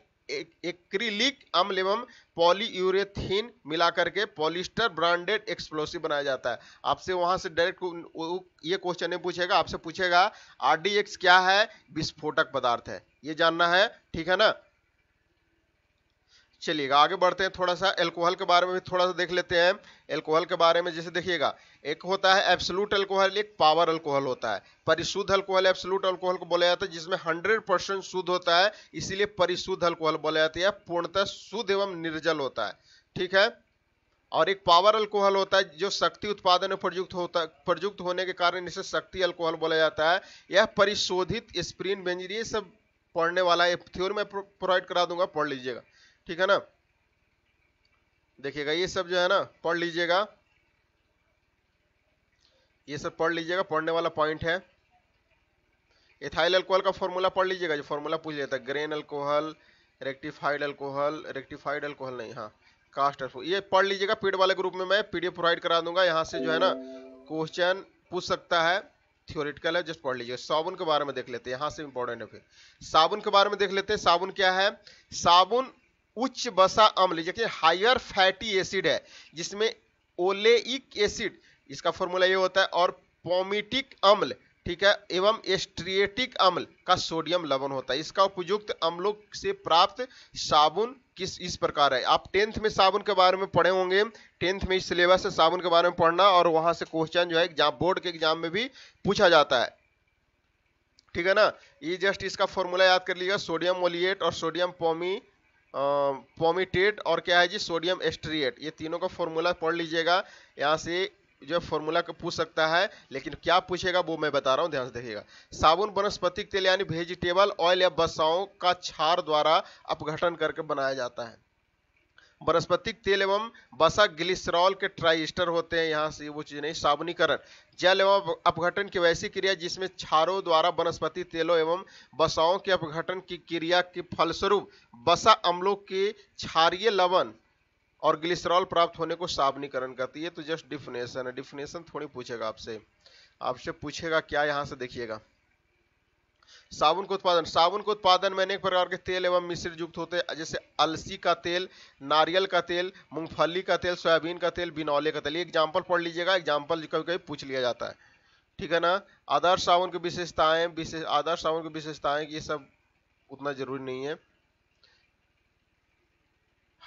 एक्रिलिक अम्ल एवं पॉलीयूरेथीन मिलाकर के पॉलिस्टर ब्रांडेड एक्सप्लोसिव बनाया जाता है आपसे वहां से डायरेक्ट ये क्वेश्चन नहीं पूछेगा आपसे पूछेगा आरडीएक्स क्या है विस्फोटक पदार्थ है ये जानना है ठीक है ना चलिएगा आगे बढ़ते हैं थोड़ा सा एल्कोहल के बारे में भी थोड़ा सा देख लेते हैं एल्कोहल के बारे में जैसे देखिएगा एक होता है एब्सोलूट एल्कोहल एक पावर अल्कोहल होता है परिशुद्ध अल्कोहल एब्सोलूट अल्कोहल को बोला जाता है जिसमें 100 परसेंट शुद्ध होता है इसीलिए परिशुद्ध अल्कोहल बोला जाता है पूर्णतः शुद्ध एवं निर्जल होता है ठीक है और एक पावर अल्कोहल होता है जो शक्ति उत्पादन में प्रयुक्त होता प्रयुक्त होने के कारण इसे शक्ति अल्कोहल बोला जाता है यह परिशोधित स्प्रीन बेंजरी ये सब पढ़ने वाला है थ्योरी में प्रोवाइड करा दूंगा पढ़ लीजिएगा ठीक है ना देखिएगा ये सब जो है ना पढ़ लीजिएगा ये सब पढ़ लीजिएगा पढ़ने वाला पॉइंट है इथाइल अल्कोहल का फॉर्मूला पढ़ लीजिएगा जो फॉर्मूला पूछ लेता है grain alcohol rectified alcohol rectified alcohol नहीं हाँ कास्ट अल्कोहल ये पढ़ लीजिएगा पीड वाले ग्रुप में मैं पीडीएफ प्रोवाइड करा दूंगा यहाँ से जो है ना क्वेश्चन पूछ सकता है थियोरिटिकल है जस्ट पढ़ लीजिए साबुन के बारे में देख लेते हैं यहाँ से इंपॉर्टेंट है फिर साबुन के बारे में देख लेते हैं साबुन क्या है साबुन उच्च बसा अम्ल देखिए हायर फैटी एसिड है जिसमें ओलेइक एसिड इसका फॉर्मूला ये होता है और पोमिटिक अम्ल ठीक है एवं एस्ट्रिएटिक अम्ल का सोडियम लवण होता है इसका उपयुक्त अम्लों से प्राप्त साबुन किस इस प्रकार है आप टेंथ में साबुन के बारे में पढ़े होंगे टेंथ में इस सिलेबस से साबुन के बारे में पढ़ना और वहां से क्वेश्चन जो है एग्जाम बोर्ड के एग्जाम में भी पूछा जाता है ठीक है ना ये जस्ट इसका फॉर्मूला याद कर लीजिएगा सोडियम ओलिएट और सोडियम पोमी पोमिटेट और क्या है जी सोडियम एस्ट्रिएट ये तीनों का फॉर्मूला पढ़ लीजिएगा यहाँ से जो फॉर्मूला पूछ सकता है लेकिन क्या पूछेगा वो मैं बता रहा हूँ ध्यान से देखिएगा साबुन वनस्पतिक तेल यानी वेजिटेबल ऑयल या बसाओं का छार द्वारा अपघटन करके बनाया जाता है वनस्पति तेल एवं बसा ग्लिसरॉल के ट्राइस्टर होते हैं यहाँ से वो चीज़ नहीं साबुनीकरण जल एवं अपघटन की वैसी क्रिया जिसमें छारों द्वारा वनस्पति तेलों एवं बसाओं के अपघटन की क्रिया के फलस्वरूप बसा अम्लों के क्षारिय लवन और ग्लिसरॉल प्राप्त होने को साबनीकरण करती है तो जस्ट डिफिनेशन है डिफिनेशन थोड़ी पूछेगा आपसे आपसे पूछेगा क्या यहाँ से देखिएगा साबुन का उत्पादन साबुन के उत्पादन में अनेक प्रकार के तेल एवं मिश्र युक्त होते हैं जैसे अलसी का तेल नारियल का तेल मूंगफली का तेल सोयाबीन का तेल बिनौले का तेल एग्जाम्पल पढ़ लीजिएगा एग्जाम्पल कभी कभी पूछ लिया जाता है ठीक है ना आदर्श साबुन की विशेषताएं विशेष आदर्श साबुन की विशेषताएं ये सब उतना जरूरी नहीं है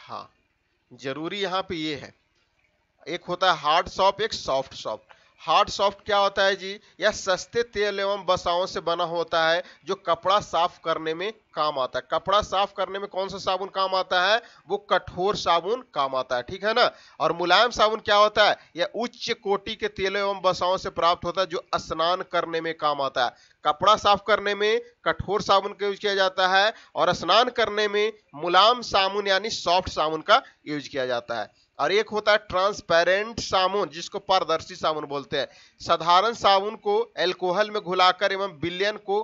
हाँ जरूरी यहाँ पे ये है एक होता है हार्ड सॉप एक सॉफ्ट सॉफ्ट हार्ड सॉफ्ट क्या होता है जी यह सस्ते तेल एवं बसाओं से बना होता है जो कपड़ा साफ करने में काम आता है कपड़ा साफ करने में कौन सा साबुन काम आता है वो कठोर साबुन काम आता है ठीक है ना और मुलायम साबुन क्या होता है यह उच्च कोटि के तेल एवं बसाओं से प्राप्त होता है जो स्नान करने में काम आता है कपड़ा साफ करने में कठोर साबुन का यूज किया जाता है और स्नान करने में मुलायम साबुन यानी सॉफ्ट साबुन का यूज किया जाता है और एक होता है ट्रांसपेरेंट साबुन जिसको पारदर्शी साबुन बोलते हैं साधारण साबुन को एल्कोहल में घुलाकर एवं बिलियन को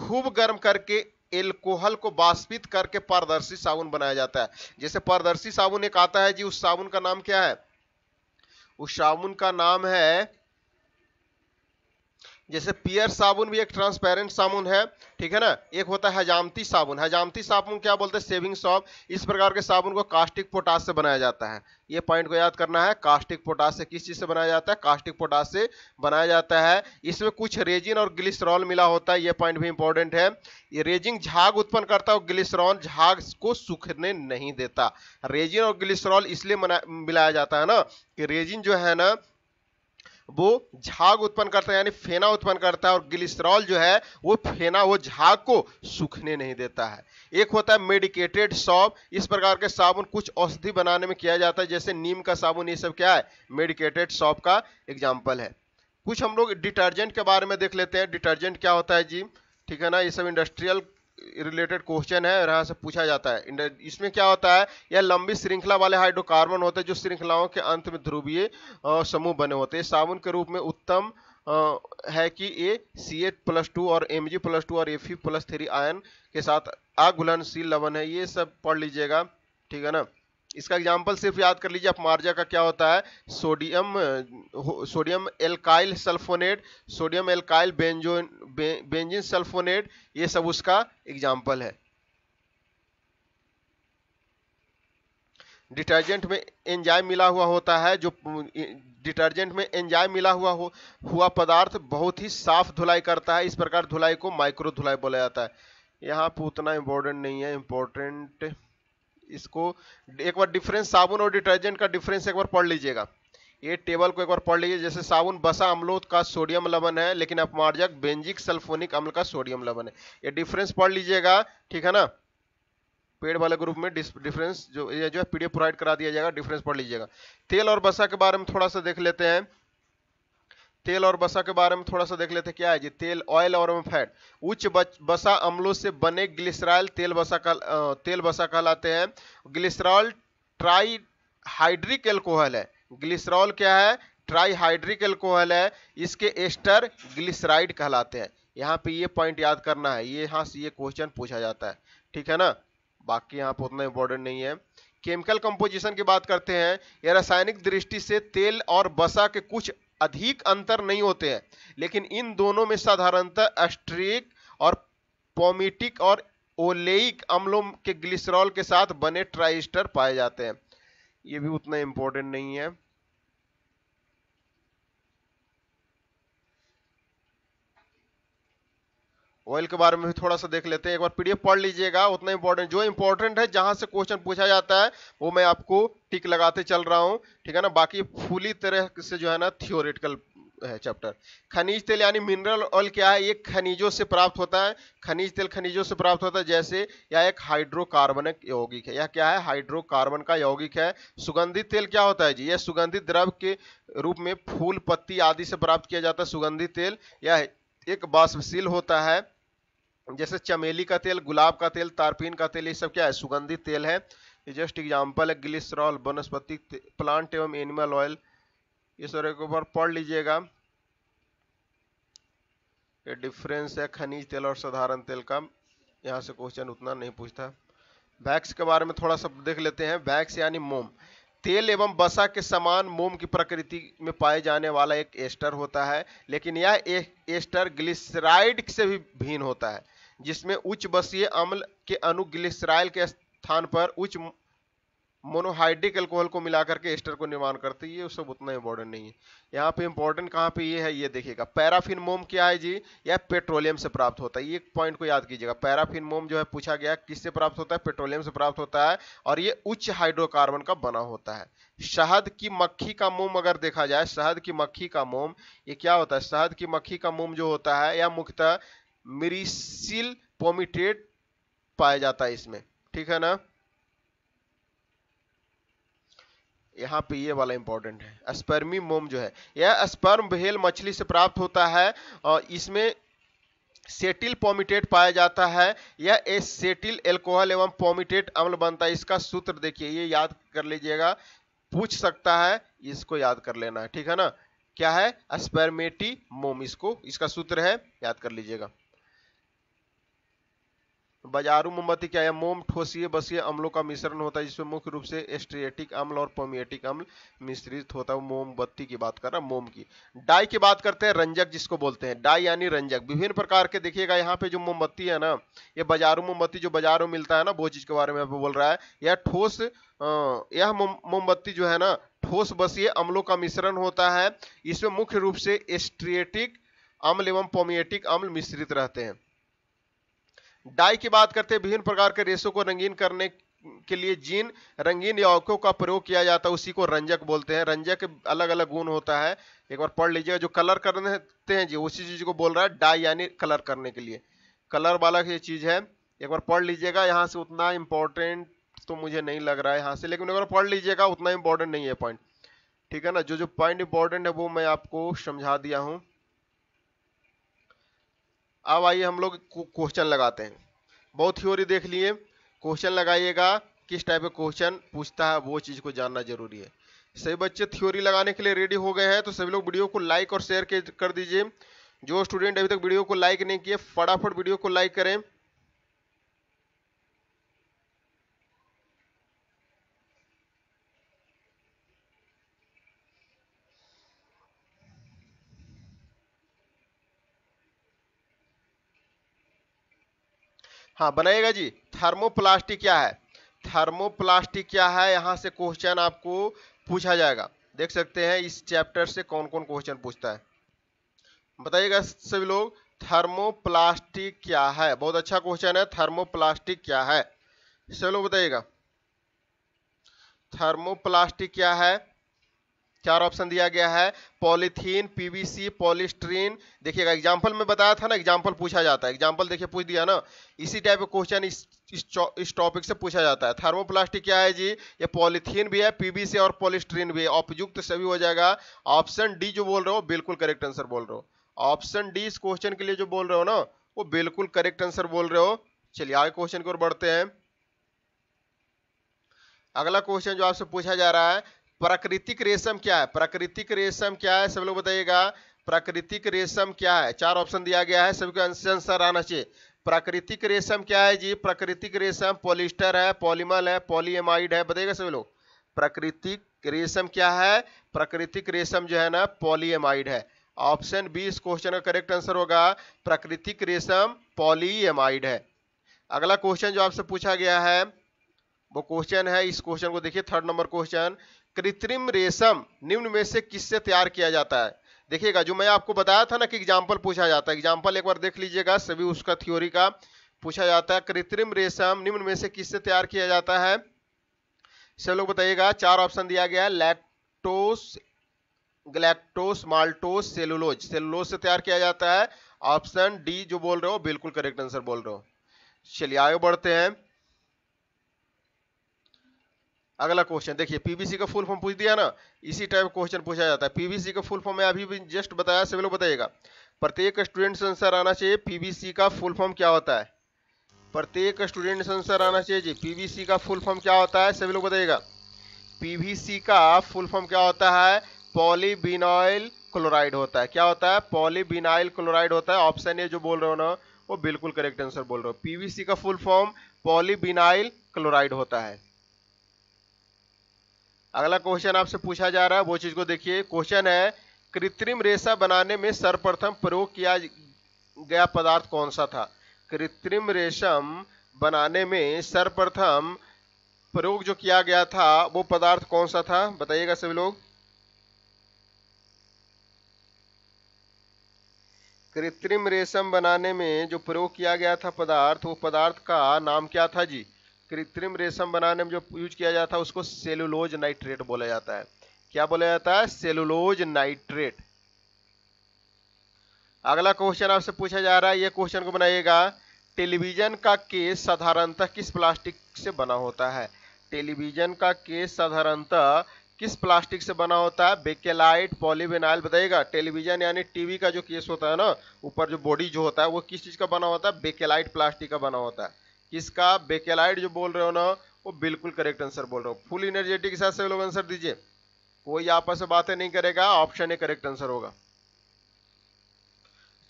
खूब गर्म करके एल्कोहल को बाष्पित करके पारदर्शी साबुन बनाया जाता है जैसे पारदर्शी साबुन एक आता है जी उस साबुन का नाम क्या है उस साबुन का नाम है जैसे पियर साबुन भी एक ट्रांसपेरेंट साबुन है ठीक है ना एक होता है हजामती साबुन हजामती साबुन क्या बोलते हैं सेविंग सॉप इस प्रकार के साबुन को कास्टिक पोटास से बनाया जाता है ये पॉइंट को याद करना है कास्टिक पोटास से किस चीज़ से बनाया जाता है कास्टिक पोटास से बनाया जाता है इसमें कुछ रेजिन और ग्लिसरॉल मिला होता है ये पॉइंट भी इंपॉर्टेंट है ये रेजिन झाग उत्पन्न करता है और ग्लिसरॉल झाग को सूखने नहीं देता रेजिन और ग्लिसरॉल इसलिए मिलाया जाता है ना कि रेजिन जो है ना वो झाग उत्पन्न करता है यानी फेना उत्पन्न करता है और ग्लिसरॉल जो है वो फेना वो झाग को सूखने नहीं देता है एक होता है मेडिकेटेड सॉप इस प्रकार के साबुन कुछ औषधि बनाने में किया जाता है जैसे नीम का साबुन ये सब क्या है मेडिकेटेड सॉप का एग्जाम्पल है कुछ हम लोग डिटर्जेंट के बारे में देख लेते हैं डिटर्जेंट क्या होता है जी ठीक है ना ये सब इंडस्ट्रियल रिलेटेड क्वेश्चन है और यहाँ से पूछा जाता है इसमें क्या होता है यह लंबी श्रृंखला वाले हाइड्रोकार्बन होते हैं जो श्रृंखलाओं के अंत में ध्रुवीय समूह बने होते हैं साबुन के रूप में उत्तम है कि ये सी एच प्लस टू और एम जी प्लस टू और एफ प्लस थ्री आयन के साथ अघुलनशील लवन है ये सब पढ़ लीजिएगा ठीक है ना इसका एग्जाम्पल सिर्फ याद कर लीजिए अपमार्जा का क्या होता है sodium sodium alkyl sulphonate sodium alkyl benzo बे, बेंजिन सल्फोनेट ये सब उसका एग्जाम्पल है डिटर्जेंट में एंजाइम मिला हुआ होता है जो डिटर्जेंट में एंजाइम मिला हुआ हो हुआ पदार्थ बहुत ही साफ धुलाई करता है इस प्रकार धुलाई को माइक्रो धुलाई बोला जाता है यहाँ पर उतना इम्पोर्टेंट नहीं है इम्पोर्टेंट इसको एक बार डिफरेंस साबुन और डिटर्जेंट का डिफरेंस एक बार पढ़ लीजिएगा ये टेबल को एक बार पढ़ लीजिए जैसे साबुन बसा अम्लोद का सोडियम लवन है लेकिन अपमार्जक बेंजिक सल्फोनिक अम्ल का सोडियम लवन है ये डिफरेंस पढ़ लीजिएगा ठीक है ना पेड़ वाले ग्रुप में डिफरेंस जो ये जो है पीडीएफ प्रोवाइड करा दिया जाएगा डिफरेंस पढ़ लीजिएगा तेल और बसा के बारे में थोड़ा सा देख लेते हैं तेल और बसा के बारे में थोड़ा सा देख लेते क्या है जी तेल ऑयल और फैट उच्च बसा अम्लों से बने ग्लिसराइल तेल बसा का तेल बसा कहलाते हैं ग्लिसरॉल ट्राई हाइड्रिक एल्कोहल है ग्लिसरॉल क्या है ट्राईहाइड्रिक एल्कोहल है इसके एस्टर ग्लिसराइड कहलाते हैं यहाँ पे ये पॉइंट याद करना है ये यहाँ से ये क्वेश्चन पूछा जाता है ठीक है ना बाकी यहाँ पर उतना इम्पोर्टेंट नहीं है केमिकल कंपोजिशन की बात करते हैं यह रासायनिक दृष्टि से तेल और बसा के कुछ अधिक अंतर नहीं होते हैं लेकिन इन दोनों में साधारणतः एस्ट्रिक और पोमिटिक और ओलेइक अम्लों के ग्लिसरॉल के साथ बने ट्राइस्टर पाए जाते हैं ये भी उतना इंपॉर्टेंट नहीं है ऑयल के बारे में भी थोड़ा सा देख लेते हैं एक बार पीडीएफ पढ़ लीजिएगा उतना इंपॉर्टेंट जो इंपॉर्टेंट है जहां से क्वेश्चन पूछा जाता है वो मैं आपको टिक लगाते चल रहा हूं ठीक है ना बाकी फुली तरह से जो है ना थियोरिटिकल है चैप्टर खनिज तेल यानी मिनरल ऑयल क्या है ये खनिजों से प्राप्त होता है खनिज तेल खनिजों से प्राप्त होता है जैसे यह एक हाइड्रोकार्बन यौगिक है यह क्या है हाइड्रोकार्बन का यौगिक है सुगंधित तेल क्या होता है जी यह सुगंधित द्रव के रूप में फूल पत्ती आदि से प्राप्त किया जाता है सुगंधित तेल यह एक बाष्पशील होता है जैसे चमेली का तेल गुलाब का तेल तारपीन का तेल ये सब क्या है सुगंधित तेल है ये जस्ट एग्जाम्पल है ग्लिसरॉल वनस्पति प्लांट एवं एनिमल ऑयल ये सारे के ऊपर पढ़ लीजिएगा ये डिफरेंस है खनिज तेल और साधारण तेल का यहाँ से क्वेश्चन उतना नहीं पूछता वैक्स के बारे में थोड़ा सा देख लेते हैं वैक्स यानी मोम तेल एवं बसा के समान मोम की प्रकृति में पाए जाने वाला एक एस्टर होता है लेकिन यह एस्टर ग्लिसराइड से भी भिन्न होता है जिसमें उच्च बसीय अम्ल के अनु ग्लिसराइल के स्थान पर उच्च मोनोहाइड्रिक अल्कोहल को मिलाकर के एस्टर को निर्माण करती है ये सब उतना इंपॉर्टेंट नहीं है यहाँ पे इंपॉर्टेंट कहाँ पे ये है ये देखिएगा पैराफिन मोम क्या है जी यह पेट्रोलियम से प्राप्त होता है ये पॉइंट को याद कीजिएगा पैराफिन मोम जो है पूछा गया किससे प्राप्त होता है पेट्रोलियम से प्राप्त होता है और ये उच्च हाइड्रोकार्बन का बना होता है शहद की मक्खी का मोम अगर देखा जाए शहद की मक्खी का मोम ये क्या होता है शहद की मक्खी का मोम जो होता है यह मुख्यतः मिरीसिल पोमिटेट पाया जाता है इसमें ठीक है ना यहाँ पे ये वाला इंपॉर्टेंट है स्पर्मी मोम जो है यह स्पर्म भेल मछली से प्राप्त होता है और इसमें सेटिल पोमिटेट पाया जाता है यह सेटिल एल्कोहल एवं पोमिटेट अम्ल बनता है इसका सूत्र देखिए ये याद कर लीजिएगा पूछ सकता है इसको याद कर लेना है ठीक है ना क्या है स्पर्मेटी मोम इसको इसका सूत्र है याद कर लीजिएगा बाजारू मोमबत्ती क्या है मोम ठोसीय बसीय अम्लों का मिश्रण होता है जिसमें मुख्य रूप से एस्ट्रिएटिक अम्ल और पोमिएटिक अम्ल मिश्रित होता है मोमबत्ती की बात कर रहा मोम की डाई की बात करते हैं रंजक जिसको बोलते हैं डाई यानी रंजक विभिन्न प्रकार के देखिएगा यहाँ पे जो मोमबत्ती है ना ये बाजारू मोमबत्ती जो बाजारों मिलता है ना वो चीज के बारे में बोल रहा है यह ठोस यह मोमबत्ती जो है ना ठोस बसीय अम्लों का मिश्रण होता है इसमें मुख्य रूप से एस्ट्रिएटिक अम्ल एवं पोमिएटिक अम्ल मिश्रित रहते हैं डाई की बात करते हैं विभिन्न प्रकार के रेशों को रंगीन करने के लिए जिन रंगीन यौकों का प्रयोग किया जाता है उसी को रंजक बोलते हैं रंजक अलग अलग गुण होता है एक बार पढ़ लीजिएगा जो कलर करते हैं जी उसी चीज को बोल रहा है डाई यानी कलर करने के लिए कलर वाला ये चीज है एक बार पढ़ लीजिएगा यहाँ से उतना इंपॉर्टेंट तो मुझे नहीं लग रहा है यहाँ से लेकिन एक बार पढ़ लीजिएगा उतना इंपॉर्टेंट नहीं है पॉइंट ठीक है ना जो जो पॉइंट इंपॉर्टेंट है वो मैं आपको समझा दिया हूँ अब आइए हम लोग क्वेश्चन लगाते हैं बहुत थ्योरी देख लिए क्वेश्चन लगाइएगा किस टाइप का क्वेश्चन पूछता है वो चीज़ को जानना जरूरी है सभी बच्चे थ्योरी लगाने के लिए रेडी हो गए हैं तो सभी लोग वीडियो को लाइक और शेयर कर दीजिए जो स्टूडेंट अभी तक वीडियो को लाइक नहीं किए फटाफट वीडियो को लाइक करें हाँ बनाइएगा जी थर्मोप्लास्टिक क्या है थर्मोप्लास्टिक क्या है यहाँ से क्वेश्चन आपको पूछा जाएगा देख सकते हैं इस चैप्टर से कौन कौन क्वेश्चन पूछता है बताइएगा सभी लोग थर्मोप्लास्टिक क्या है बहुत अच्छा क्वेश्चन है थर्मोप्लास्टिक क्या है सभी लोग बताइएगा थर्मोप्लास्टिक क्या है चार ऑप्शन दिया गया है पॉलीथीन पीवीसी पॉलिस्ट्रीन देखिएगा एग्जाम्पल में बताया था ना एग्जाम्पल पूछा जाता है एग्जाम्पल देखिए पूछ दिया ना इसी टाइप का क्वेश्चन इस इस टॉपिक से पूछा जाता है थर्मोप्लास्टिक क्या है जी ये पॉलीथीन भी है पीवीसी और पॉलिस्ट्रीन भी है उपयुक्त सभी हो जाएगा ऑप्शन डी जो बोल रहे हो बिल्कुल करेक्ट आंसर बोल रहे हो ऑप्शन डी इस क्वेश्चन के लिए जो बोल रहे हो ना वो बिल्कुल करेक्ट आंसर बोल रहे हो चलिए आगे क्वेश्चन की ओर बढ़ते हैं अगला क्वेश्चन जो आपसे पूछा जा रहा है प्राकृतिक रेशम क्या है प्राकृतिक रेशम क्या है सब लोग बताइएगा प्राकृतिक रेशम क्या है चार ऑप्शन दिया गया है सबके आंसर आना चाहिए प्राकृतिक रेशम क्या है जी प्राकृतिक रेशम पॉलिस्टर है पॉलीमल है पॉलीएमाइड है बताइएगा सभी लोग प्राकृतिक रेशम क्या है प्राकृतिक रेशम जो है ना पॉलीएमाइड है ऑप्शन बी इस क्वेश्चन का करेक्ट आंसर होगा प्राकृतिक रेशम पॉलीएमाइड है अगला क्वेश्चन जो आपसे पूछा गया है वो क्वेश्चन है इस क्वेश्चन को देखिए थर्ड नंबर क्वेश्चन कृत्रिम रेशम निम्न में से किससे तैयार किया जाता है देखिएगा जो मैं आपको बताया था ना कि एग्जाम्पल पूछा जाता है एग्जाम्पल एक बार देख लीजिएगा सभी उसका थ्योरी का पूछा जाता है कृत्रिम रेशम निम्न में से किससे तैयार किया जाता है सब लोग बताइएगा चार ऑप्शन दिया गया है lactose galactose maltose cellulose cellulose से तैयार किया जाता है ऑप्शन डी जो बोल रहे हो बिल्कुल करेक्ट आंसर बोल रहे हो चलिए आगे बढ़ते हैं अगला क्वेश्चन देखिए पीबीसी का फुल फॉर्म पूछ दिया ना इसी टाइप क्वेश्चन पूछा जाता है पीबीसी का फुल फॉर्म मैं अभी भी जस्ट बताया सभी लोग बताइएगा प्रत्येक स्टूडेंट आंसर आना चाहिए पीबीसी का फुल फॉर्म क्या होता है प्रत्येक स्टूडेंट आंसर आना चाहिए जी पीबीसी का फुल फॉर्म क्या होता है सभी लोग बताइएगा पीबीसी का फुल फॉर्म क्या होता है पॉलीबिनाइल क्लोराइड होता है क्या होता है पॉलीबिनाइल क्लोराइड होता है ऑप्शन ए जो बोल रहे हो ना वो बिल्कुल करेक्ट आंसर बोल रहे हो पीवीसी का फुल फॉर्म पॉलीबिनाइल क्लोराइड होता है अगला क्वेश्चन आपसे पूछा जा रहा है वो चीज़ को देखिए क्वेश्चन है कृत्रिम रेशा बनाने में सर्वप्रथम प्रयोग किया गया पदार्थ कौन सा था कृत्रिम रेशम बनाने में सर्वप्रथम प्रयोग जो किया गया था वो पदार्थ कौन सा था बताइएगा सभी लोग कृत्रिम रेशम बनाने में जो प्रयोग किया गया था पदार्थ वो पदार्थ का नाम क्या था जी कृत्रिम रेशम बनाने में जो यूज किया जाता है उसको सेलुलोज नाइट्रेट बोला जाता है क्या बोला जाता है सेलुलोज नाइट्रेट अगला क्वेश्चन आपसे पूछा जा रहा है ये क्वेश्चन को बनाइएगा टेलीविजन का केस साधारणतः किस प्लास्टिक से बना होता है टेलीविजन का केस साधारणतः किस प्लास्टिक से बना होता है बेकेलाइट पॉलीविनाइल बताइएगा टेलीविजन यानी टीवी का जो केस होता है ना ऊपर जो बॉडी जो होता है वो किस चीज़ का बना होता है बेकेलाइट प्लास्टिक का बना होता है किसका बेकेलाइट जो बोल रहे हो ना वो बिल्कुल करेक्ट आंसर बोल रहे हो फुल एनर्जेटिक के साथ सभी लोग आंसर दीजिए कोई आपस में बातें नहीं करेगा ऑप्शन ए करेक्ट आंसर होगा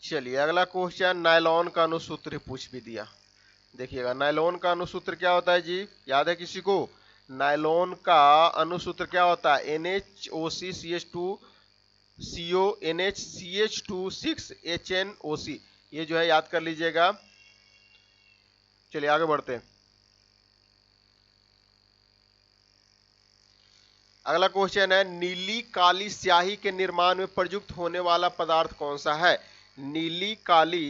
चलिए अगला क्वेश्चन नायलॉन का अनुसूत्र पूछ भी दिया देखिएगा नायलॉन का अनुसूत्र क्या होता है जी याद है किसी को नायलॉन का अनुसूत्र क्या होता है N H O C C H two C O N H C H two six H N O C ये जो है याद कर लीजिएगा चलिए आगे बढ़ते हैं अगला क्वेश्चन है नीली काली स्याही के निर्माण में प्रयुक्त होने वाला पदार्थ कौन सा है नीली काली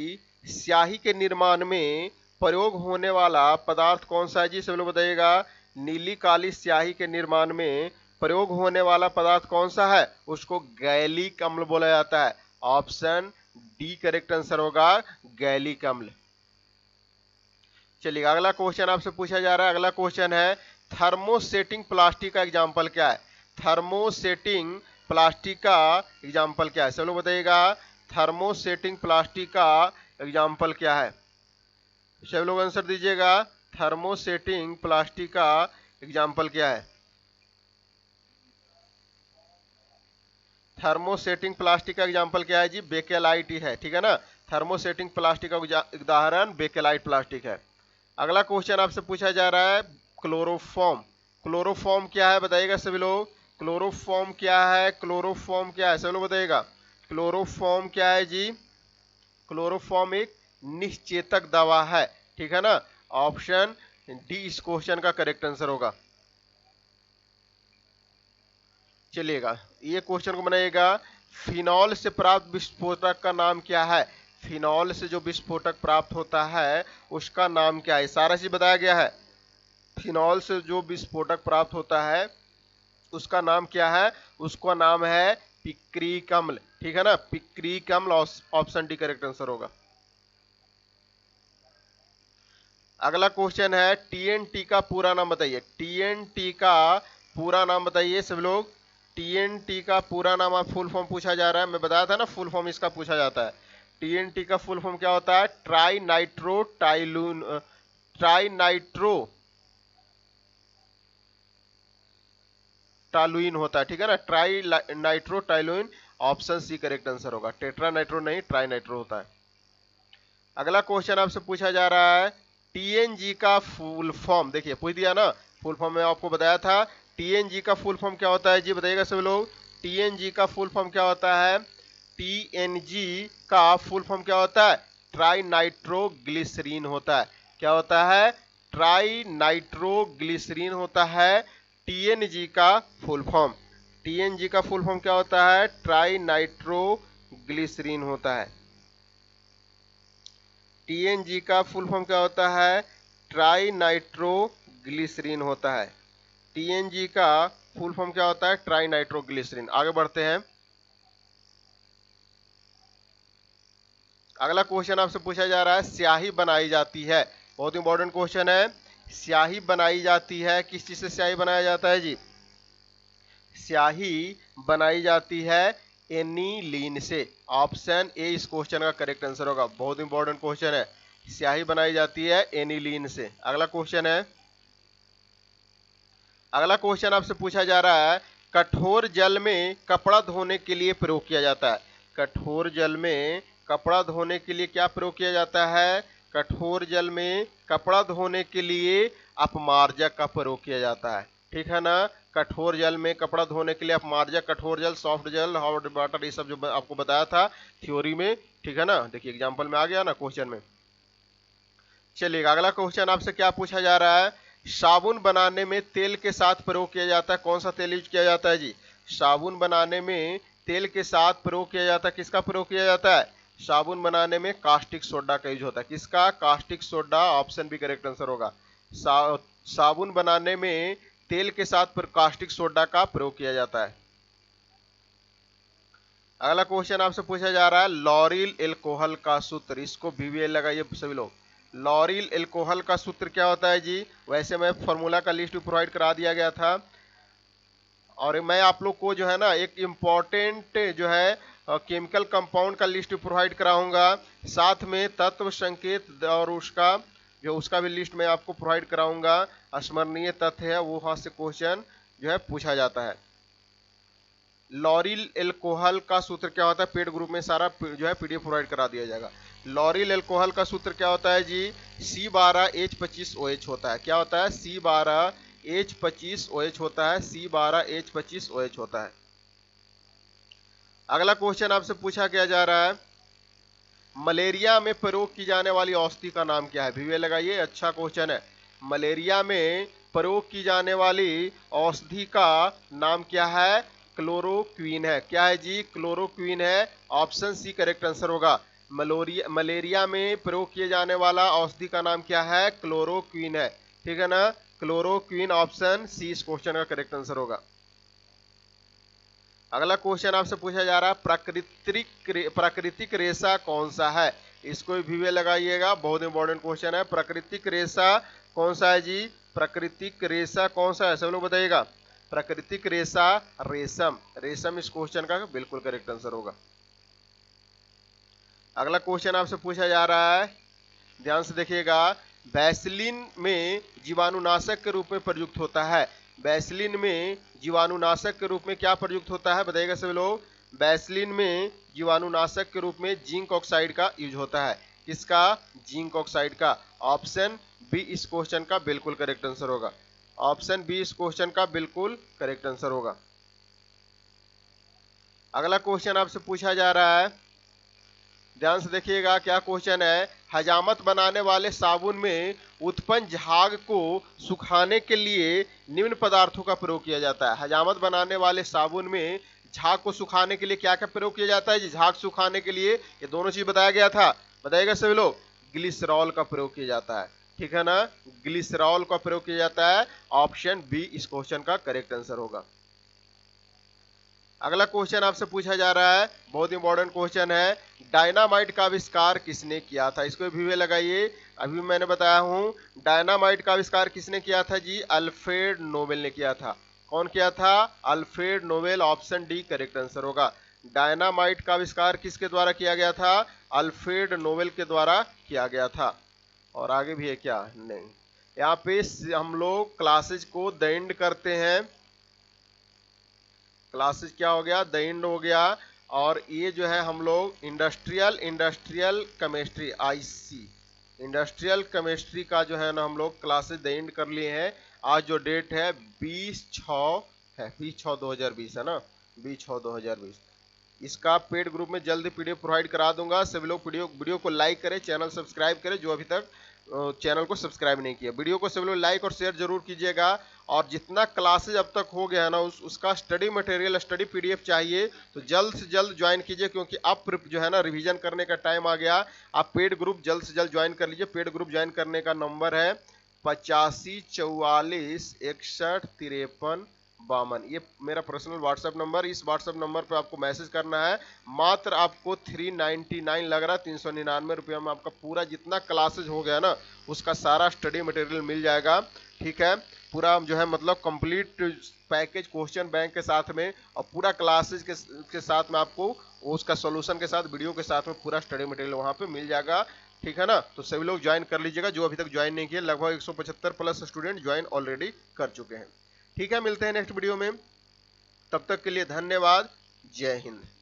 स्याही के निर्माण में प्रयोग होने वाला पदार्थ कौन सा है जी सब लोग बताइएगा नीली काली स्याही के निर्माण में प्रयोग होने वाला पदार्थ कौन सा है उसको गैलिक अम्ल बोला जाता है ऑप्शन डी करेक्ट आंसर होगा गैलिक अम्ल चलिएगा अगला क्वेश्चन आपसे पूछा जा रहा है अगला क्वेश्चन है थर्मोसेटिंग प्लास्टिक का एग्जाम्पल क्या है थर्मोसेटिंग प्लास्टिक का एग्जाम्पल क्या है सब लोग बताइएगा थर्मोसेटिंग प्लास्टिक का एग्जाम्पल क्या है सब लोग आंसर दीजिएगा थर्मोसेटिंग प्लास्टिक का एग्जाम्पल क्या है थर्मोसेटिंग प्लास्टिक का एग्जाम्पल क्या है जी बेकेलाइट है ठीक है ना थर्मोसेटिंग प्लास्टिक का उदाहरण बेकेलाइट प्लास्टिक है अगला क्वेश्चन आपसे पूछा जा रहा है क्लोरोफॉर्म क्लोरोफॉर्म क्या है बताइएगा सभी लोग क्लोरोफॉर्म क्या है क्लोरोफॉर्म क्या है सभी लोग बताइएगा क्लोरोफॉर्म क्या है जी क्लोरोफॉर्म एक निश्चेतक दवा है ठीक है ना ऑप्शन डी इस क्वेश्चन का करेक्ट आंसर होगा चलिएगा ये क्वेश्चन को बनाइएगा फिनॉल से प्राप्त विस्फोटक का नाम क्या है फिनॉल से जो विस्फोटक प्राप्त होता है उसका नाम क्या है सारा चीज बताया गया है फिनॉल से जो विस्फोटक प्राप्त होता है उसका नाम क्या है उसका नाम है पिक्री कमल ठीक है ना पिक्री कमल ऑप्शन डी करेक्ट आंसर होगा अगला क्वेश्चन है टीएनटी का पूरा नाम बताइए टीएनटी का पूरा नाम बताइए सब लोग टीएनटी का पूरा नाम आप फुल फॉर्म पूछा जा रहा है मैं बताया था ना फुल फॉर्म इसका पूछा जाता है TNT का फुल फॉर्म क्या होता है tri nitro toluene tri nitro toluene होता है ठीक है ना tri nitro toluene option C correct answer होगा टेट्रा नाइट्रो नहीं ट्राई नाइट्रो होता है अगला क्वेश्चन आपसे पूछा जा रहा है TNG का फुल फॉर्म देखिए पूछ दिया ना फुल फॉर्म में आपको बताया था TNG का फुल फॉर्म क्या होता है जी बताइएगा सभी लोग टीएनजी का फुल फॉर्म क्या होता है टी का फुल फॉर्म क्या होता है ट्राई नाइट्रोग्लिसरीन होता है क्या होता है ट्राई नाइट्रोग्लिसरीन होता है टी का फुल फॉर्म टी का फुल फॉर्म क्या होता है ट्राई नाइट्रोग्लिसरीन होता है टी का फुल फॉर्म क्या होता है ट्राई होता है टी का फुल फॉर्म क्या होता है ट्राई ग्लिसरीन आगे बढ़ते हैं अगला क्वेश्चन आपसे पूछा जा रहा है स्याही बनाई जाती है बहुत इंपॉर्टेंट क्वेश्चन है स्याही बनाई जाती है किस चीज़ से स्याही बनाया जाता है जी स्याही बनाई जाती है एनीलिन से ऑप्शन ए इस क्वेश्चन का करेक्ट आंसर होगा बहुत इंपॉर्टेंट क्वेश्चन है स्याही बनाई जाती है एनीलिन से अगला क्वेश्चन है अगला क्वेश्चन आपसे पूछा जा रहा है कठोर जल में कपड़ा धोने के लिए प्रयोग किया जाता है कठोर जल में कपड़ा धोने के लिए क्या प्रयोग किया जाता है कठोर जल में कपड़ा धोने के लिए अपमार्जक का प्रयोग किया जाता है ठीक है ना कठोर जल में कपड़ा धोने के लिए अपमार्जक कठोर जल सॉफ्ट जल हॉट वाटर ये सब जो आपको बताया था थ्योरी में ठीक है ना देखिए एग्जाम्पल में आ गया ना क्वेश्चन में चलिएगा अगला क्वेश्चन आपसे क्या पूछा जा रहा है साबुन बनाने में तेल के साथ प्रयोग किया जाता है कौन सा तेल यूज किया जाता है जी साबुन बनाने में तेल के साथ प्रयोग किया जाता है किसका प्रयोग किया जाता है साबुन बनाने में कास्टिक सोडा का यूज होता है किसका caustic soda option B correct answer होगा सा, साबुन बनाने में तेल के साथ कास्टिक सोडा का प्रयोग किया जाता है अगला क्वेश्चन आपसे पूछा जा रहा है लॉरिल एल्कोहल का सूत्र इसको बीवीएल लगाइए सभी लोग लॉरिल एल्कोहल का सूत्र क्या होता है जी वैसे मैं फॉर्मूला का लिस्ट भी प्रोवाइड करा दिया गया था और मैं आप लोग को जो है ना एक इम्पॉर्टेंट जो है केमिकल कंपाउंड का लिस्ट प्रोवाइड कराऊंगा साथ में तत्व संकेत और उसका जो उसका भी लिस्ट मैं आपको प्रोवाइड कराऊंगा स्मरणीय तथ्य है वो हाथ से क्वेश्चन जो है पूछा जाता है लॉरिल एल्कोहल का सूत्र क्या होता है पेड ग्रुप में सारा जो है पीडीएफ प्रोवाइड करा दिया जाएगा लॉरिल एल्कोहल का सूत्र क्या होता है जी सी बारह एच पच्चीस ओ एच होता है क्या होता है सी बारह एच पच्चीस ओ एच होता है सी बारह एच पच्चीस ओ एच होता है अगला क्वेश्चन आपसे पूछा क्या जा रहा है मलेरिया में प्रयोग की जाने वाली औषधि का नाम क्या है भी लगाइए अच्छा क्वेश्चन है मलेरिया में प्रयोग की जाने वाली औषधि का नाम क्या है क्लोरोक्वीन है क्या है जी क्लोरोक्वीन है ऑप्शन सी करेक्ट आंसर होगा मलोरिया मलेरिया में प्रयोग किए जाने वाला औषधि का नाम क्या है क्लोरोक्वीन है ठीक है ना क्लोरोक्वीन ऑप्शन सी इस क्वेश्चन का करेक्ट आंसर होगा अगला क्वेश्चन आपसे पूछा जा रहा है प्राकृतिक प्राकृतिक रेशा कौन सा है इसको भी वे लगाइएगा बहुत इंपॉर्टेंट क्वेश्चन है प्राकृतिक रेशा कौन सा है जी प्राकृतिक रेशा कौन सा है सब लोग बताइएगा प्राकृतिक रेशा रेशम रेशम इस क्वेश्चन का बिल्कुल करेक्ट आंसर होगा अगला क्वेश्चन आपसे पूछा जा रहा है ध्यान से देखिएगा वैसलिन में जीवाणुनाशक के रूप में प्रयुक्त होता है बैसलिन में जीवाणुनाशक के रूप में क्या प्रयुक्त होता है बताइएगा सभी लोग बैसलिन में जीवाणुनाशक के रूप में जिंक ऑक्साइड का यूज होता है किसका जिंक ऑक्साइड का ऑप्शन बी इस क्वेश्चन का बिल्कुल करेक्ट आंसर होगा ऑप्शन बी इस क्वेश्चन का बिल्कुल करेक्ट आंसर होगा अगला क्वेश्चन आपसे पूछा जा रहा है ध्यान से देखिएगा क्या क्वेश्चन है हजामत बनाने वाले साबुन में उत्पन्न झाग को सुखाने के लिए निम्न पदार्थों का प्रयोग किया जाता है हजामत बनाने वाले साबुन में झाग को सुखाने के लिए क्या क्या प्रयोग किया जाता है झाग सुखाने के लिए ये दोनों चीज बताया गया था बताएगा सभी लोग ग्लिसरॉल का प्रयोग किया जाता है ठीक है ना ग्लिसरॉल का प्रयोग किया जाता है ऑप्शन बी इस क्वेश्चन का करेक्ट आंसर होगा अगला क्वेश्चन आपसे पूछा जा रहा है बहुत इंपॉर्टेंट क्वेश्चन है डायनामाइट का आविष्कार किसने किया था इसको भी वे लगाइए अभी मैंने बताया हूँ डायनामाइट का आविष्कार किसने किया था जी अल्फ्रेड नोबेल ने किया था कौन किया था Alfred Nobel option D correct answer होगा डायनामाइट का आविष्कार किसके द्वारा किया गया था अल्फ्रेड नोबेल के द्वारा किया गया था और आगे भी है क्या नहीं यहाँ पे हम लोग क्लासेज को द एंड करते हैं क्लासेस क्या हो गया द इंड हो गया और ये जो है हम लोग industrial industrial chemistry IC industrial chemistry का जो है ना हम लोग क्लासेस द एंड कर लिए हैं आज जो डेट है बीस छः है बीस छः दो हज़ार बीस है ना बीस छः दो हज़ार बीस इसका पेड ग्रुप में जल्द पीडीएफ प्रोवाइड करा दूंगा सभी लोग वीडियो वीडियो को लाइक करें चैनल सब्सक्राइब करें जो अभी तक चैनल को सब्सक्राइब नहीं किया वीडियो को सभी लोग लाइक और शेयर जरूर कीजिएगा और जितना क्लासेज अब तक हो गया है ना उस उसका स्टडी मटेरियल स्टडी पीडीएफ चाहिए तो जल्द से जल्द ज्वाइन कीजिए क्योंकि अब जो है ना रिवीजन करने का टाइम आ गया आप पेड ग्रुप जल्द से जल्द ज्वाइन कर लीजिए पेड ग्रुप ज्वाइन करने का नंबर है पचासी चौवालीस इकसठ तिरपन बामन ये मेरा पर्सनल व्हाट्सअप नंबर इस व्हाट्सएप नंबर पे आपको मैसेज करना है मात्र आपको थ्री नाइन लग रहा है तीन सौ निन्यानवे रुपया में आपका पूरा जितना क्लासेज हो गया ना उसका सारा स्टडी मटेरियल मिल जाएगा ठीक है पूरा जो है मतलब कंप्लीट पैकेज क्वेश्चन बैंक के साथ में और पूरा क्लासेज के, के साथ में आपको उसका सोल्यूशन के साथ वीडियो के साथ में पूरा स्टडी मटेरियल वहाँ पर मिल जाएगा ठीक है ना तो सभी लोग ज्वाइन कर लीजिएगा जो अभी तक ज्वाइन नहीं किया लगभग एक प्लस स्टूडेंट ज्वाइन ऑलरेडी कर चुके हैं ठीक है मिलते हैं नेक्स्ट वीडियो में तब तक के लिए धन्यवाद जय हिंद